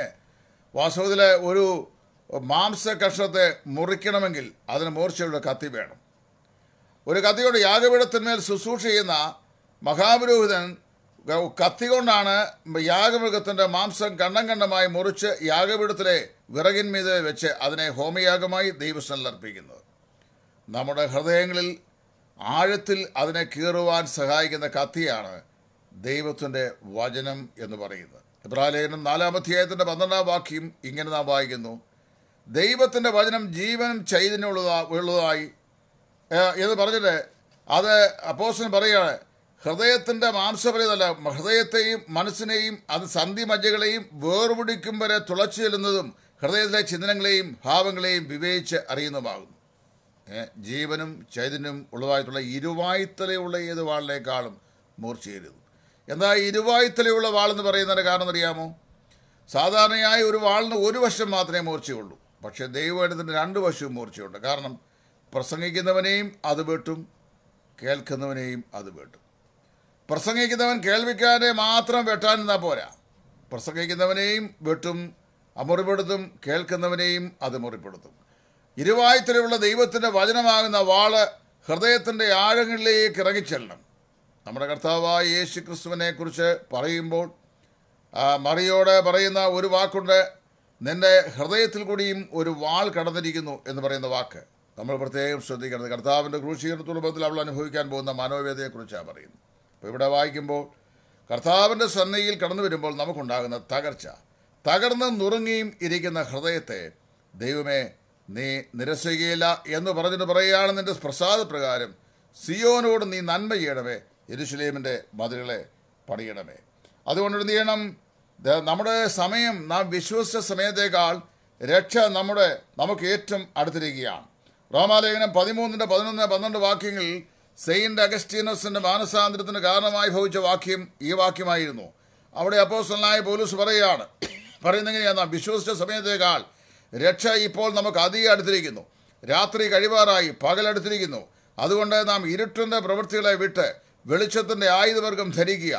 വാസ്തവത്തിലെ ഒരു മാംസ കഷ്ണത്തെ മുറിക്കണമെങ്കിൽ അതിന് മൂർച്ചയുടെ കത്തി വേണം ഒരു കത്തിയോട് യാഗപീഠത്തിന്മേൽ ശുശ്രൂഷ ചെയ്യുന്ന മഹാപുരോഹിതൻ കത്തി കൊണ്ടാണ് യാഗമൃഗത്തിൻ്റെ മാംസം കണ്ണം കണ്ടമായി മുറിച്ച് യാഗപീഠത്തിലെ വിറകിന്മീത് വെച്ച് അതിനെ ഹോമയാഗമായി അർപ്പിക്കുന്നത് നമ്മുടെ ഹൃദയങ്ങളിൽ ആഴത്തിൽ അതിനെ കീറുവാൻ സഹായിക്കുന്ന കത്തിയാണ് ദൈവത്തിൻ്റെ വചനം എന്ന് പറയുന്നത് എബ്രാലേഖനം നാലാം അധ്യായത്തിൻ്റെ പന്ത്രണ്ടാം വാക്യം ഇങ്ങനെ നാം വായിക്കുന്നു ദൈവത്തിൻ്റെ വചനം ജീവനും ചൈതന്യമുള്ളതാ ഉള്ളതായി എന്ന് പറഞ്ഞിട്ട് അത് അപ്പോസിന് പറയുകയാണ് ഹൃദയത്തിൻ്റെ മാംസപരിതല്ല ഹൃദയത്തെയും മനസ്സിനെയും അത് സന്ധി മജ്ജകളെയും വേർപിടിക്കും വരെ തുളച്ചു ചെല്ലുന്നതും ഹൃദയത്തിലെ ചിന്തനങ്ങളെയും ഭാവങ്ങളെയും വിവേചിച്ച് അറിയുന്നതുമാകുന്നു ജീവനും ചൈതന്യം ഉള്ളതായിട്ടുള്ള ഇരുവായ്ത്തലയുള്ള ഏത് വാളിനേക്കാളും എന്നാൽ ഇരുവായുത്തലയുള്ള വാളെന്ന് പറയുന്നതിന് കാരണം അറിയാമോ സാധാരണയായി ഒരു വാളിന് ഒരു വശം മാത്രമേ മൂർച്ചയുള്ളൂ പക്ഷേ ദൈവവേദത്തിന് രണ്ട് വശവും മൂർച്ചയുണ്ട് കാരണം പ്രസംഗിക്കുന്നവനെയും അത് വെട്ടും കേൾക്കുന്നവനെയും അത് വെട്ടും പ്രസംഗിക്കുന്നവൻ കേൾവിക്കാരെ മാത്രം വെട്ടാൻ എന്നാൽ പോരാ പ്രസംഗിക്കുന്നവനെയും വെട്ടും അമുറിപ്പെടുത്തും കേൾക്കുന്നവനെയും അത് മുറിപ്പെടുത്തും ഇരുവായുത്തലയുള്ള ദൈവത്തിൻ്റെ വചനമാകുന്ന വാള് ഹൃദയത്തിൻ്റെ ആഴങ്ങളിലേക്ക് ഇറങ്ങിച്ചെല്ലണം നമ്മുടെ കർത്താവായ യേശു ക്രിസ്തുവിനെ കുറിച്ച് പറയുമ്പോൾ മറിയോട് പറയുന്ന ഒരു വാക്കുണ്ട് നിന്റെ ഹൃദയത്തിൽ കൂടിയും ഒരു വാൾ കടന്നിരിക്കുന്നു എന്ന് പറയുന്ന വാക്ക് നമ്മൾ പ്രത്യേകം ശ്രദ്ധിക്കണം കർത്താവിൻ്റെ ക്രൂശീകരണത്തോട് ബന്ധത്തിൽ അവൾ അനുഭവിക്കാൻ പോകുന്ന മനോവേദനയെക്കുറിച്ചാണ് പറയുന്നത് അപ്പോൾ ഇവിടെ വായിക്കുമ്പോൾ കർത്താവിൻ്റെ സന്നയിൽ കടന്നു വരുമ്പോൾ നമുക്കുണ്ടാകുന്ന തകർച്ച തകർന്ന് നുറുങ്ങിയും ഇരിക്കുന്ന ഹൃദയത്തെ ദൈവമേ നീ നിരസിക്കുകയില്ല എന്ന് പറഞ്ഞിട്ട് പറയുകയാണെന്നെ പ്രസാദപ്രകാരം സിയോനോട് നീ നന്മ ചെയ്യണമേ യരുഷലേമിൻ്റെ മതിലുകളെ പണിയണമേ അതുകൊണ്ട് എന്ത് ചെയ്യണം നമ്മുടെ സമയം നാം വിശ്വസിച്ച സമയത്തേക്കാൾ രക്ഷ നമ്മുടെ നമുക്ക് ഏറ്റവും അടുത്തിരിക്കുകയാണ് റോമാലേഖനം പതിമൂന്നിൻ്റെ പതിനൊന്ന് പന്ത്രണ്ട് വാക്യങ്ങളിൽ സെയിൻ്റ് അഗസ്റ്റീനസിൻ്റെ മാനസാന്തരത്തിന് കാരണമായി ഭവിച്ച വാക്യം ഈ വാക്യമായിരുന്നു അവിടെ അപ്പോസ്റ്റലായ പോലീസ് പറയുകയാണ് പറയുന്നെങ്ങനെയാണ് നാം വിശ്വസിച്ച സമയത്തേക്കാൾ രക്ഷ ഇപ്പോൾ നമുക്ക് അധികം അടുത്തിരിക്കുന്നു രാത്രി കഴിവാറായി പകലടുത്തിരിക്കുന്നു അതുകൊണ്ട് നാം ഇരുട്ടിൻ്റെ പ്രവൃത്തികളെ വിട്ട് വെളിച്ചത്തിൻ്റെ ആയുധവർഗം ധരിക്കുക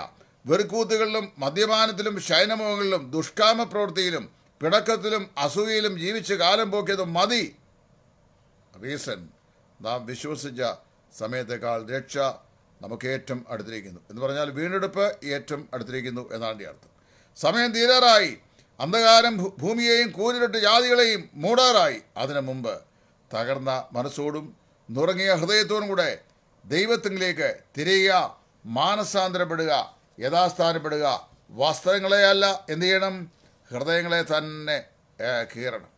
വെറുക്കൂത്തുകളിലും മദ്യപാനത്തിലും ശയനമുഖങ്ങളിലും ദുഷ്കാമ പ്രവൃത്തിയിലും പിടക്കത്തിലും അസൂയയിലും ജീവിച്ച് കാലം പോക്കിയത് മതി റീസൺ നാം വിശ്വസിച്ച സമയത്തേക്കാൾ രക്ഷ നമുക്ക് ഏറ്റവും അടുത്തിരിക്കുന്നു എന്ന് പറഞ്ഞാൽ വീണ്ടെടുപ്പ് ഏറ്റവും അടുത്തിരിക്കുന്നു എന്നാണ് അർത്ഥം സമയം തീരാറായി അന്ധകാരം ഭൂമിയെയും കൂരിരട്ട് ജാതികളെയും മൂടാറായി അതിനു മുമ്പ് തകർന്ന മനസ്സോടും നുറങ്ങിയ ഹൃദയത്തോടും കൂടെ ദൈവത്തിലേക്ക് തിരയുക മാനസാന്തരപ്പെടുക യഥാസ്ഥാനപ്പെടുക വസ്ത്രങ്ങളെ അല്ല എന്ത് ചെയ്യണം ഹൃദയങ്ങളെ തന്നെ കീറണം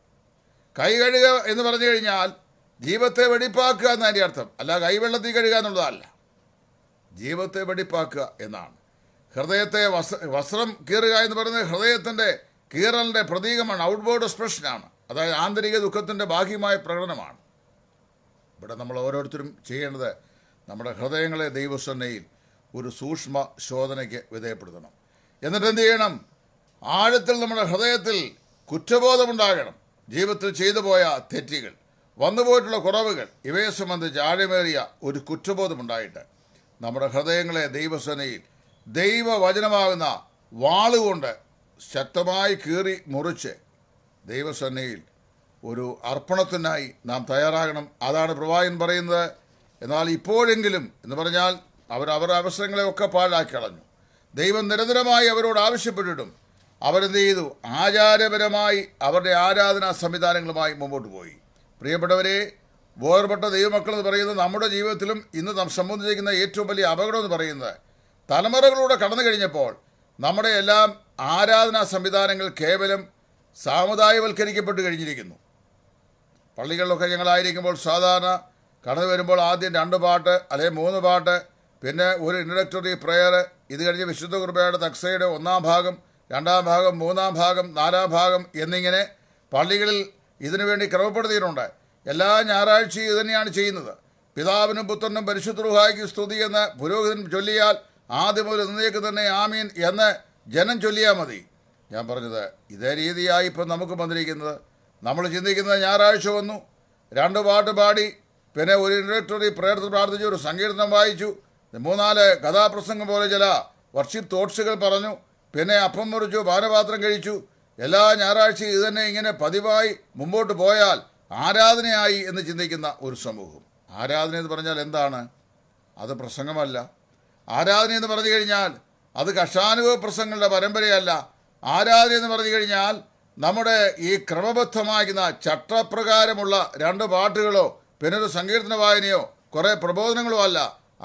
കൈ കഴുകുക എന്ന് പറഞ്ഞു കഴിഞ്ഞാൽ ജീവത്തെ വെടിപ്പാക്കുക എന്ന് അതിൻ്റെ അർത്ഥം അല്ല കൈവെള്ളത്തിൽ കഴുകുക എന്നുള്ളതല്ല ജീവത്തെ വെടിപ്പാക്കുക എന്നാണ് ഹൃദയത്തെ വസ്ത്രം കീറുക എന്ന് പറയുന്നത് ഹൃദയത്തിൻ്റെ കീറലിൻ്റെ പ്രതീകമാണ് ഔട്ട്ബോർഡ് എക്സ്പ്രഷനാണ് അതായത് ആന്തരിക ദുഃഖത്തിൻ്റെ ബാഹ്യമായ പ്രകടനമാണ് ഇവിടെ നമ്മൾ ഓരോരുത്തരും ചെയ്യേണ്ടത് നമ്മുടെ ഹൃദയങ്ങളെ ദൈവസന്നയിൽ ഒരു സൂക്ഷ്മ ശോധനയ്ക്ക് വിധേയപ്പെടുത്തണം എന്നിട്ട് എന്ത് ചെയ്യണം ആഴത്തിൽ നമ്മുടെ ഹൃദയത്തിൽ കുറ്റബോധമുണ്ടാകണം ജീവിതത്തിൽ ചെയ്തു പോയ തെറ്റുകൾ വന്നുപോയിട്ടുള്ള കുറവുകൾ ഇവയെ സംബന്ധിച്ച് ആഴമേറിയ ഒരു കുറ്റബോധമുണ്ടായിട്ട് നമ്മുടെ ഹൃദയങ്ങളെ ദൈവസേനയിൽ ദൈവവചനമാകുന്ന വാളുകൊണ്ട് ശക്തമായി കീറി മുറിച്ച് ദൈവസേനയിൽ ഒരു അർപ്പണത്തിനായി നാം തയ്യാറാകണം അതാണ് പ്രവാചകൻ പറയുന്നത് എന്നാൽ ഇപ്പോഴെങ്കിലും എന്ന് പറഞ്ഞാൽ അവർ അവരുടെ അവസരങ്ങളെയൊക്കെ പാഴാക്കി കളഞ്ഞു ദൈവം നിരന്തരമായി അവരോട് ആവശ്യപ്പെട്ടിട്ടും അവരെന്ത് ചെയ്തു ആചാരപരമായി അവരുടെ ആരാധനാ സംവിധാനങ്ങളുമായി മുമ്പോട്ട് പോയി പ്രിയപ്പെട്ടവരെ വേർപെട്ട ദൈവമക്കൾ എന്ന് പറയുന്നത് നമ്മുടെ ജീവിതത്തിലും ഇന്ന് നാം സംബന്ധിച്ചിരിക്കുന്ന ഏറ്റവും വലിയ അപകടം എന്ന് പറയുന്നത് തലമുറകളൂടെ കടന്നു കഴിഞ്ഞപ്പോൾ നമ്മുടെ എല്ലാം ആരാധനാ സംവിധാനങ്ങൾ കേവലം സാമുദായവൽക്കരിക്കപ്പെട്ട് കഴിഞ്ഞിരിക്കുന്നു പള്ളികളിലൊക്കെ ഞങ്ങളായിരിക്കുമ്പോൾ സാധാരണ കടന്നു വരുമ്പോൾ ആദ്യം രണ്ട് പാട്ട് അല്ലെങ്കിൽ മൂന്ന് പാട്ട് പിന്നെ ഒരു ഇൻട്രഡക്ടറി പ്രെയർ ഇത് കഴിഞ്ഞ് വിശുദ്ധ കുർബയുടെ തക്സയുടെ ഒന്നാം ഭാഗം രണ്ടാം ഭാഗം മൂന്നാം ഭാഗം നാലാം ഭാഗം എന്നിങ്ങനെ പള്ളികളിൽ ഇതിനുവേണ്ടി ക്രമപ്പെടുത്തിയിട്ടുണ്ട് എല്ലാ ഞായറാഴ്ചയും ഇത് തന്നെയാണ് ചെയ്യുന്നത് പിതാവിനും പുത്രനും പരിശുദ്ധ സ്തുതി എന്ന് പുരോഹിതൻ ചൊല്ലിയാൽ ആദ്യം മുതൽ ഇന്നേക്ക് തന്നെ ആമീൻ എന്ന് ജനം ചൊല്ലിയാൽ മതി ഞാൻ പറഞ്ഞത് ഇതേ രീതിയായി ഇപ്പം നമുക്ക് വന്നിരിക്കുന്നത് നമ്മൾ ചിന്തിക്കുന്നത് ഞായറാഴ്ച വന്നു രണ്ട് പാട്ട് പാടി പിന്നെ ഒരു ഇൻട്രക്ടറി പ്രേർത്ത് പ്രാർത്ഥിച്ചു ഒരു സംഗീതം വായിച്ചു മൂന്നാല് കഥാപ്രസംഗം പോലെ ചില വർഷിപ്പ് തോട്ട്സുകൾ പറഞ്ഞു പിന്നെ അപ്പം മുറിച്ചു പാനപാത്രം കഴിച്ചു എല്ലാ ഞായറാഴ്ചയും ഇത് തന്നെ ഇങ്ങനെ പതിവായി മുമ്പോട്ട് പോയാൽ ആരാധനയായി എന്ന് ചിന്തിക്കുന്ന ഒരു സമൂഹം ആരാധന എന്ന് പറഞ്ഞാൽ എന്താണ് അത് പ്രസംഗമല്ല ആരാധന എന്ന് പറഞ്ഞു കഴിഞ്ഞാൽ അത് കഷാനുഭവ പ്രസംഗങ്ങളുടെ പരമ്പരയല്ല ആരാധന എന്ന് പറഞ്ഞു കഴിഞ്ഞാൽ നമ്മുടെ ഈ ക്രമബദ്ധമാകുന്ന ചട്ടപ്രകാരമുള്ള രണ്ട് പാട്ടുകളോ പിന്നൊരു സങ്കീർത്തന വായനയോ കുറേ പ്രബോധനങ്ങളോ അല്ല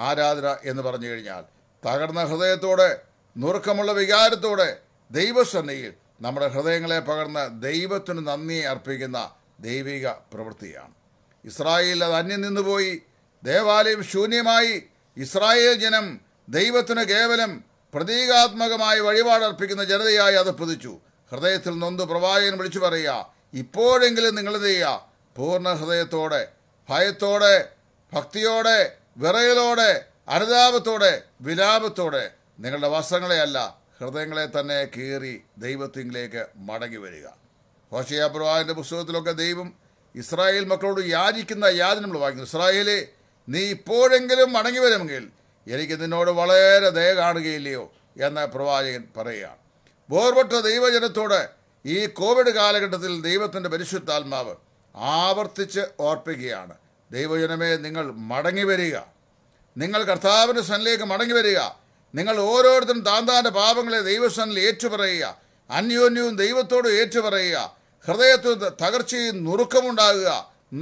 ആരാധന എന്ന് പറഞ്ഞു കഴിഞ്ഞാൽ തകർന്ന ഹൃദയത്തോടെ നുറുക്കമുള്ള വികാരത്തോടെ ദൈവസന്നിയിൽ നമ്മുടെ ഹൃദയങ്ങളെ പകർന്ന് ദൈവത്തിന് നന്ദി അർപ്പിക്കുന്ന ദൈവിക പ്രവൃത്തിയാണ് ഇസ്രായേൽ അത് അന്യം നിന്നുപോയി ദേവാലയം ശൂന്യമായി ഇസ്രായേൽ ജനം ദൈവത്തിന് കേവലം പ്രതീകാത്മകമായി വഴിപാടർപ്പിക്കുന്ന ജനതയായി അത് പുതിച്ചു ഹൃദയത്തിൽ നൊന്ത് പ്രവാചകൻ വിളിച്ചു പറയുക ഇപ്പോഴെങ്കിലും നിങ്ങളെന്ത് ചെയ്യുക പൂർണ്ണ ഹൃദയത്തോടെ ഭയത്തോടെ ഭക്തിയോടെ വിറയലോടെ അനുതാപത്തോടെ വിലാപത്തോടെ നിങ്ങളുടെ വസ്ത്രങ്ങളെയല്ല ഹൃദയങ്ങളെ തന്നെ കീറി ദൈവത്തിങ്കിലേക്ക് മടങ്ങി വരിക ഹോഷയ പ്രവാഹിൻ്റെ പുസ്തകത്തിലൊക്കെ ദൈവം ഇസ്രായേൽ മക്കളോട് യാചിക്കുന്ന യാതി നമ്മൾ വായിക്കുന്നു ഇസ്രായേലെ നീ ഇപ്പോഴെങ്കിലും മടങ്ങി വരുമെങ്കിൽ എനിക്ക് നിന്നോട് വളരെ ദയ കാണുകയില്ലയോ എന്ന് പ്രവാചകൻ പറയുക ബോർവട്ട ദൈവജനത്തോട് ഈ കോവിഡ് കാലഘട്ടത്തിൽ ദൈവത്തിൻ്റെ പരിശുദ്ധാത്മാവ് ആവർത്തിച്ച് ഓർപ്പിക്കുകയാണ് ദൈവജനമേ നിങ്ങൾ മടങ്ങി വരിക നിങ്ങൾ കർത്താവിൻ്റെ സ്വനിലേക്ക് മടങ്ങി വരിക നിങ്ങൾ ഓരോരുത്തരും താന്താൻ്റെ പാപങ്ങളെ ദൈവസ്വനിൽ ഏറ്റുപറയുക അന്യോന്യവും ദൈവത്തോട് ഏറ്റുപറയുക ഹൃദയത്തിൽ തകർച്ചയും നുറുക്കമുണ്ടാകുക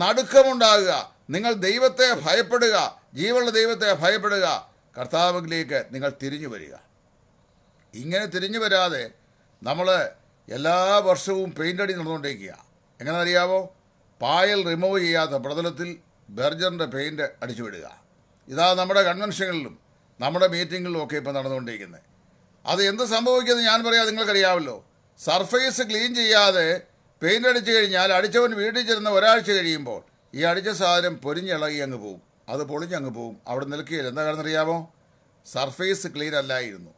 നടുക്കമുണ്ടാകുക നിങ്ങൾ ദൈവത്തെ ഭയപ്പെടുക ജീവനുള്ള ദൈവത്തെ ഭയപ്പെടുക കർത്താവിലേക്ക് നിങ്ങൾ തിരിഞ്ഞു വരിക ഇങ്ങനെ തിരിഞ്ഞു വരാതെ നമ്മൾ എല്ലാ വർഷവും പെയിൻ്റടി നടന്നുകൊണ്ടിരിക്കുക എങ്ങനെ അറിയാവോ പായൽ റിമൂവ് ചെയ്യാത്ത പ്രതലത്തിൽ ബെർജറിൻ്റെ പെയിൻറ്റ് അടിച്ചു വിടുക ഇതാ നമ്മുടെ കൺവെൻഷനുകളിലും നമ്മുടെ മീറ്റിങ്ങുകളിലും ഒക്കെ ഇപ്പം നടന്നുകൊണ്ടിരിക്കുന്നത് അത് എന്ത് സംഭവിക്കുന്നത് ഞാൻ പറയാം നിങ്ങൾക്കറിയാമല്ലോ സർഫേസ് ക്ലീൻ ചെയ്യാതെ പെയിൻ്റ് അടിച്ചു കഴിഞ്ഞാൽ അടിച്ചവൻ വീട്ടിൽ ചെന്ന് ഒരാഴ്ച കഴിയുമ്പോൾ ഈ അടിച്ച സാധനം പൊരിഞ്ഞിളകി അങ്ങ് പോകും അത് പൊളിഞ്ഞങ്ങ് പോകും അവിടെ നിൽക്കുകയില്ല എന്താ കാരണമെന്നറിയാമോ സർഫേസ് ക്ലീൻ അല്ലായിരുന്നു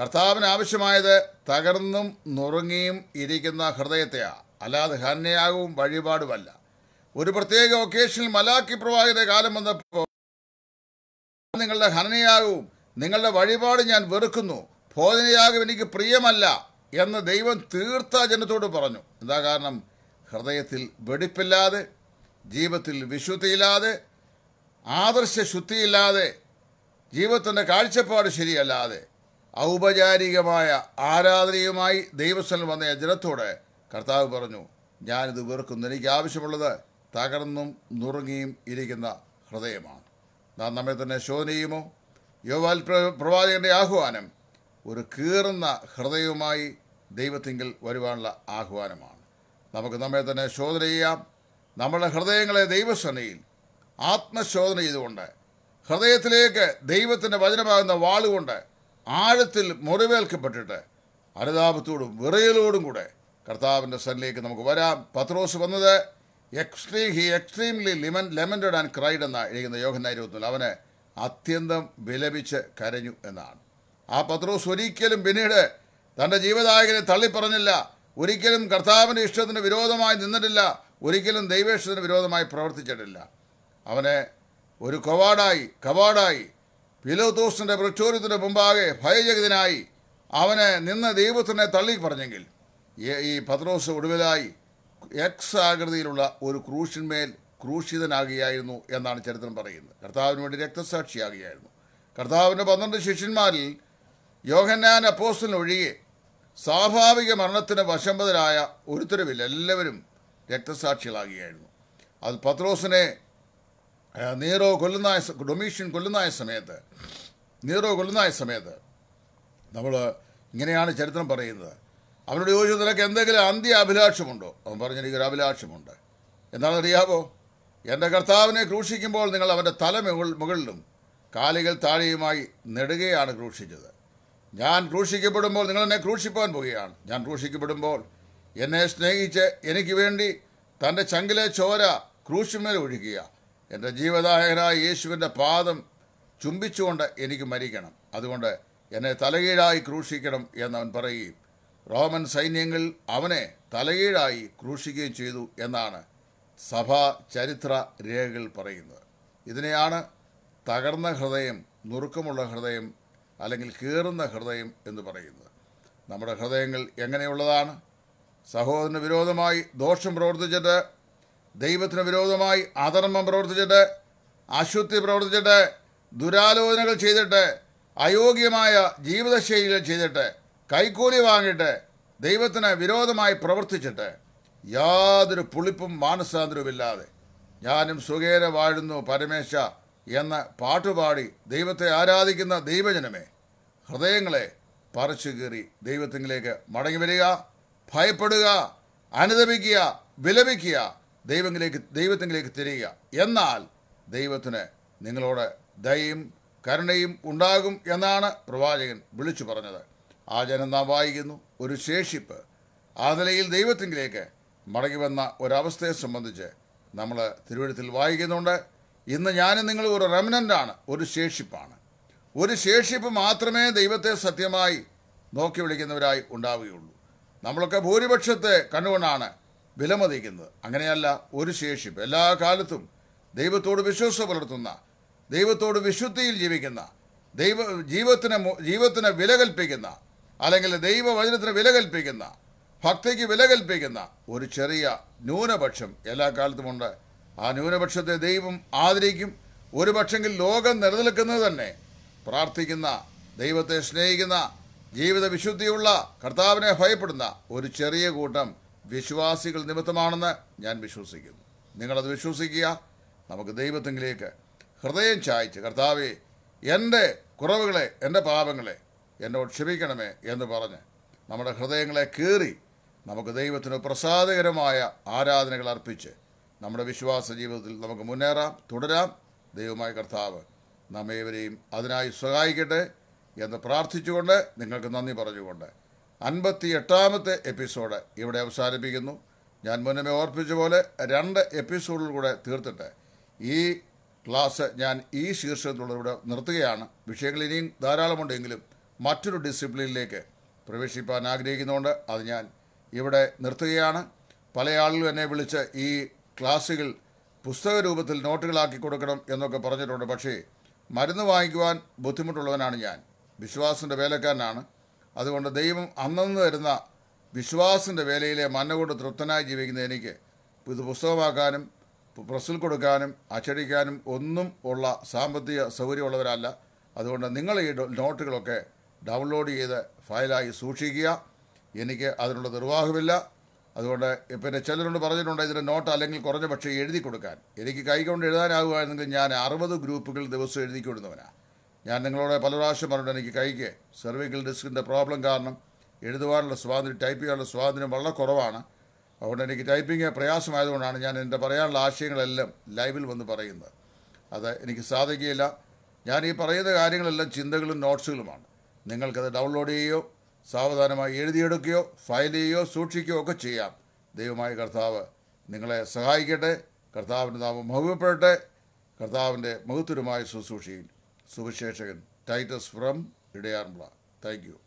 കർത്താവിന് ആവശ്യമായത് തകർന്നും നുറുങ്ങിയും ഇരിക്കുന്ന ഹൃദയത്തെയാണ് അല്ലാതെ ഹന്നയാകും വഴിപാടുമല്ല ഒരു പ്രത്യേക ഒക്കേഷനിൽ മലാക്കി പ്രവാഹിത കാലം വന്നപ്പോൾ നിങ്ങളുടെ ഹനനയാകും നിങ്ങളുടെ വഴിപാട് ഞാൻ വെറുക്കുന്നു ഭോജനയാകും എനിക്ക് പ്രിയമല്ല എന്ന് ദൈവം തീർത്ത ജനത്തോട് പറഞ്ഞു എന്താ കാരണം ഹൃദയത്തിൽ വെടിപ്പില്ലാതെ ജീവിതത്തിൽ വിശുദ്ധിയില്ലാതെ ആദർശ ശുദ്ധിയില്ലാതെ ജീവിതത്തിൻ്റെ കാഴ്ചപ്പാട് ശരിയല്ലാതെ ഔപചാരികമായ ആരാധനയുമായി ദൈവസ്ഥലം വന്ന ജനത്തോടെ കർത്താവ് പറഞ്ഞു ഞാനിത് വെറുക്കുന്നു എനിക്ക് ആവശ്യമുള്ളത് തകർന്നും നുറുങ്ങിയും ഇരിക്കുന്ന ഹൃദയമാണ് നാം നമ്മെ തന്നെ ശോധനയുമോ യോവാൽ പ്രവാചകന്റെ ആഹ്വാനം ഒരു കീറുന്ന ഹൃദയവുമായി ദൈവത്തിങ്കിൽ വരുവാനുള്ള ആഹ്വാനമാണ് നമുക്ക് നമ്മെ തന്നെ ശോധന ചെയ്യാം നമ്മുടെ ഹൃദയങ്ങളെ ദൈവശനയിൽ ആത്മശോധന ചെയ്തുകൊണ്ട് ഹൃദയത്തിലേക്ക് ദൈവത്തിൻ്റെ വചനമാകുന്ന വാളുകൊണ്ട് ആഴത്തിൽ മുറിവേൽക്കപ്പെട്ടിട്ട് അനുതാപത്തോടും വിറയലോടും കൂടെ കർത്താവിൻ്റെ സന്നിലേക്ക് നമുക്ക് വരാം പത്രോസ് വന്നത് എക്സ്ട്രീ ഹി എക്സ്ട്രീംലി ലിമൻ ലെമൻഡ് ആൻഡ് ക്രൈഡ് എന്ന എഴുതുന്ന യോഹന ഇരുപത്തിൽ അവന് അത്യന്തം വിലപിച്ച് കരഞ്ഞു എന്നാണ് ആ പത്രോസ് ഒരിക്കലും പിന്നീട് തൻ്റെ ജീവദായകനെ തള്ളിപ്പറഞ്ഞില്ല ഒരിക്കലും കർത്താവിൻ്റെ ഇഷ്ടത്തിന് വിരോധമായി നിന്നിട്ടില്ല ഒരിക്കലും ദൈവേഷ്ടത്തിന് വിരോധമായി പ്രവർത്തിച്ചിട്ടില്ല അവനെ ഒരു കവാടായി കവാടായി പിലോത്തോസിൻ്റെ പ്രക്ഷോഭത്തിൻ്റെ മുമ്പാകെ ഭയചകിതനായി അവനെ നിന്ന് ദൈവത്തിനെ തള്ളി പറഞ്ഞെങ്കിൽ ഈ പത്രോസ് ഒടുവിലായി എക്സ് ആകൃതിയിലുള്ള ഒരു ക്രൂശിന്മേൽ ക്രൂശിതനാകുകയായിരുന്നു എന്നാണ് ചരിത്രം പറയുന്നത് കർത്താവിന് വേണ്ടി രക്തസാക്ഷിയാകുകയായിരുന്നു കർത്താവിൻ്റെ പന്ത്രണ്ട് ശിഷ്യന്മാരിൽ യോഹന്നാൻ അപ്പോസ്റ്റലിനൊഴികെ സ്വാഭാവിക മരണത്തിന് വശമ്പതരായ ഒരുത്തരവില്ല എല്ലാവരും രക്തസാക്ഷികളാകുകയായിരുന്നു അത് പത്രോസിനെ നീറോ കൊല്ലുന്നായ ഡൊമീഷ്യൻ കൊല്ലുന്നായ സമയത്ത് നീറോ കൊല്ലുന്നായ സമയത്ത് നമ്മൾ ഇങ്ങനെയാണ് ചരിത്രം പറയുന്നത് അവനോട് ചോദിച്ചു നിനക്ക് എന്തെങ്കിലും അന്ത്യ അഭിലാഷമുണ്ടോ അവൻ പറഞ്ഞു എനിക്കൊരു അഭിലാഷമുണ്ട് എന്താണെന്നറിയാവോ എൻ്റെ കർത്താവിനെ ക്രൂശിക്കുമ്പോൾ നിങ്ങൾ അവൻ്റെ തല മുകളിലും കാലുകൾ താഴെയുമായി നെടുകയാണ് ക്രൂശിച്ചത് ഞാൻ ക്രൂശിക്കപ്പെടുമ്പോൾ നിങ്ങൾ എന്നെ ക്രൂശിപ്പാൻ പോവുകയാണ് ഞാൻ ക്രൂശിക്കപ്പെടുമ്പോൾ എന്നെ സ്നേഹിച്ച് എനിക്ക് വേണ്ടി തൻ്റെ ചങ്കിലെ ചോര ക്രൂശുമേൽ ഒഴുകിയ എൻ്റെ ജീവദായകനായ യേശുവിൻ്റെ പാദം ചുംബിച്ചുകൊണ്ട് എനിക്ക് മരിക്കണം അതുകൊണ്ട് എന്നെ തലകീഴായി ക്രൂശിക്കണം എന്നവൻ പറയുകയും റോമൻ സൈന്യങ്ങൾ അവനെ തലകീഴായി ക്രൂശിക്കുകയും ചെയ്തു എന്നാണ് സഭാ ചരിത്ര രേഖകൾ പറയുന്നത് ഇതിനെയാണ് തകർന്ന ഹൃദയം നുറുക്കമുള്ള ഹൃദയം അല്ലെങ്കിൽ കീറുന്ന ഹൃദയം എന്ന് പറയുന്നത് നമ്മുടെ ഹൃദയങ്ങൾ എങ്ങനെയുള്ളതാണ് സഹോദരന് വിരോധമായി ദോഷം പ്രവർത്തിച്ചിട്ട് ദൈവത്തിന് വിരോധമായി അധർമ്മം പ്രവർത്തിച്ചിട്ട് അശുദ്ധി പ്രവർത്തിച്ചിട്ട് ദുരാലോചനകൾ ചെയ്തിട്ട് അയോഗ്യമായ ജീവിതശൈലികൾ ചെയ്തിട്ട് കൈക്കൂലി വാങ്ങിയിട്ട് ദൈവത്തിന് വിരോധമായി പ്രവർത്തിച്ചിട്ട് യാതൊരു പുളിപ്പും മാനസാന്തരവുമില്ലാതെ ഞാനും സുഖേര വാഴുന്നു പരമേശ എന്ന പാട്ടുപാടി ദൈവത്തെ ആരാധിക്കുന്ന ദൈവജനമേ ഹൃദയങ്ങളെ പറിച്ചു കീറി ദൈവത്തിങ്കിലേക്ക് മടങ്ങി വരിക ഭയപ്പെടുക അനുദപിക്കുക വിലപിക്കുക ദൈവങ്ങളിലേക്ക് ദൈവത്തിങ്കിലേക്ക് തിരിയുക എന്നാൽ ദൈവത്തിന് നിങ്ങളോട് ദയയും കരുണയും ഉണ്ടാകും എന്നാണ് പ്രവാചകൻ വിളിച്ചു പറഞ്ഞത് ആ ജനം നാം വായിക്കുന്നു ഒരു ശേഷിപ്പ് ആ നിലയിൽ ദൈവത്തിങ്കിലേക്ക് മടങ്ങി വന്ന ഒരവസ്ഥയെ സംബന്ധിച്ച് നമ്മൾ തിരുവഴുത്തിൽ വായിക്കുന്നുണ്ട് ഇന്ന് ഞാനും നിങ്ങൾ ഒരു റെമനൻ്റാണ് ഒരു ശേഷിപ്പാണ് ഒരു ശേഷിപ്പ് മാത്രമേ ദൈവത്തെ സത്യമായി നോക്കി വിളിക്കുന്നവരായി ഉണ്ടാവുകയുള്ളൂ നമ്മളൊക്കെ ഭൂരിപക്ഷത്തെ കണ്ടുകൊണ്ടാണ് വിലമതിക്കുന്നത് അങ്ങനെയല്ല ഒരു ശേഷിപ്പ് എല്ലാ കാലത്തും ദൈവത്തോട് വിശ്വാസം പുലർത്തുന്ന ദൈവത്തോട് വിശുദ്ധിയിൽ ജീവിക്കുന്ന ദൈവ ജീവത്തിന് ജീവത്തിന് വില കൽപ്പിക്കുന്ന അല്ലെങ്കിൽ ദൈവവചനത്തിന് വില കൽപ്പിക്കുന്ന ഭക്തിക്ക് വില കൽപ്പിക്കുന്ന ഒരു ചെറിയ ന്യൂനപക്ഷം എല്ലാ കാലത്തുമുണ്ട് ആ ന്യൂനപക്ഷത്തെ ദൈവം ആദരിക്കും ഒരു പക്ഷെങ്കിൽ ലോകം നിലനിൽക്കുന്നത് തന്നെ പ്രാർത്ഥിക്കുന്ന ദൈവത്തെ സ്നേഹിക്കുന്ന ജീവിത വിശുദ്ധിയുള്ള കർത്താവിനെ ഭയപ്പെടുന്ന ഒരു ചെറിയ കൂട്ടം വിശ്വാസികൾ നിമിത്തമാണെന്ന് ഞാൻ വിശ്വസിക്കുന്നു നിങ്ങളത് വിശ്വസിക്കുക നമുക്ക് ദൈവത്തെങ്കിലേക്ക് ഹൃദയം ചായച്ച് കർത്താവെ എൻ്റെ കുറവുകളെ എൻ്റെ പാപങ്ങളെ എന്നോട് ക്ഷമിക്കണമേ എന്ന് പറഞ്ഞ് നമ്മുടെ ഹൃദയങ്ങളെ കീറി നമുക്ക് ദൈവത്തിന് പ്രസാദകരമായ ആരാധനകൾ അർപ്പിച്ച് നമ്മുടെ വിശ്വാസ ജീവിതത്തിൽ നമുക്ക് മുന്നേറാം തുടരാം ദൈവമായ കർത്താവ് നമ്മേവരെയും അതിനായി സഹായിക്കട്ടെ എന്ന് പ്രാർത്ഥിച്ചുകൊണ്ട് നിങ്ങൾക്ക് നന്ദി പറഞ്ഞുകൊണ്ട് അൻപത്തി എട്ടാമത്തെ എപ്പിസോഡ് ഇവിടെ അവസാനിപ്പിക്കുന്നു ഞാൻ മുന്നമേ ഓർപ്പിച്ച പോലെ രണ്ട് എപ്പിസോഡിൽ കൂടെ തീർത്തിട്ട് ഈ ക്ലാസ് ഞാൻ ഈ ശീർഷകത്തിലൂടെ ഇവിടെ നിർത്തുകയാണ് വിഷയങ്ങൾ ഇനിയും ധാരാളമുണ്ടെങ്കിലും മറ്റൊരു ഡിസിപ്ലിനിലേക്ക് പ്രവേശിപ്പാൻ ആഗ്രഹിക്കുന്നതുകൊണ്ട് അത് ഞാൻ ഇവിടെ നിർത്തുകയാണ് പല ആളുകളും എന്നെ വിളിച്ച് ഈ ക്ലാസ്സുകൾ പുസ്തക രൂപത്തിൽ നോട്ടുകളാക്കി കൊടുക്കണം എന്നൊക്കെ പറഞ്ഞിട്ടുണ്ട് പക്ഷേ മരുന്ന് വാങ്ങിക്കുവാൻ ബുദ്ധിമുട്ടുള്ളവനാണ് ഞാൻ വിശ്വാസിൻ്റെ വേലക്കാരനാണ് അതുകൊണ്ട് ദൈവം അന്നന്ന് വരുന്ന വിശ്വാസിൻ്റെ വേലയിലെ മന്ന കൊണ്ട് തൃപ്തനായി ജീവിക്കുന്ന എനിക്ക് ഇത് പുസ്തകമാക്കാനും പ്രസിൽ കൊടുക്കാനും അച്ചടിക്കാനും ഒന്നും ഉള്ള സാമ്പത്തിക സൗകര്യമുള്ളവരല്ല അതുകൊണ്ട് നിങ്ങൾ ഈ നോട്ടുകളൊക്കെ ഡൗൺലോഡ് ചെയ്ത് ഫയലായി സൂക്ഷിക്കുക എനിക്ക് അതിനുള്ള നിർവാഹമില്ല അതുകൊണ്ട് പിന്നെ ചിലരോട് പറഞ്ഞിട്ടുണ്ട് ഇതിൻ്റെ നോട്ട് അല്ലെങ്കിൽ കുറഞ്ഞ പക്ഷേ എഴുതി കൊടുക്കാൻ എനിക്ക് കൈകൊണ്ട് എഴുതാനാകുമായിരുന്നെങ്കിൽ ഞാൻ അറുപത് ഗ്രൂപ്പുകൾ ദിവസം എഴുതി കൊടുക്കുന്നവനാണ് ഞാൻ നിങ്ങളോട് പല പ്രാവശ്യം പറഞ്ഞിട്ടുണ്ട് എനിക്ക് കൈക്ക് സെർവിക്കൽ ഡിസ്കിൻ്റെ പ്രോബ്ലം കാരണം എഴുതുവാനുള്ള സ്വാതന്ത്ര്യം ടൈപ്പ് ചെയ്യാനുള്ള സ്വാതന്ത്ര്യം വളരെ കുറവാണ് അതുകൊണ്ട് എനിക്ക് ടൈപ്പിംഗ് പ്രയാസമായതുകൊണ്ടാണ് ഞാൻ എൻ്റെ പറയാനുള്ള ആശയങ്ങളെല്ലാം ലൈവിൽ വന്ന് പറയുന്നത് അത് എനിക്ക് സാധിക്കുകയില്ല ഞാൻ ഈ പറയുന്ന കാര്യങ്ങളെല്ലാം ചിന്തകളും നോട്ട്സുകളുമാണ് നിങ്ങൾക്കത് ഡൗൺലോഡ് ചെയ്യുകയോ സാവധാനമായി എഴുതിയെടുക്കുകയോ ഫയൽ ചെയ്യുകയോ സൂക്ഷിക്കുകയോ ഒക്കെ ചെയ്യാം ദൈവമായ കർത്താവ് നിങ്ങളെ സഹായിക്കട്ടെ കർത്താവിൻ്റെ നാമം മഹുവപ്പെടട്ടെ കർത്താവിൻ്റെ മഹത്വരമായ ശുശ്രൂഷയിൽ സുവിശേഷകൻ Titus from Idayaranmula thank U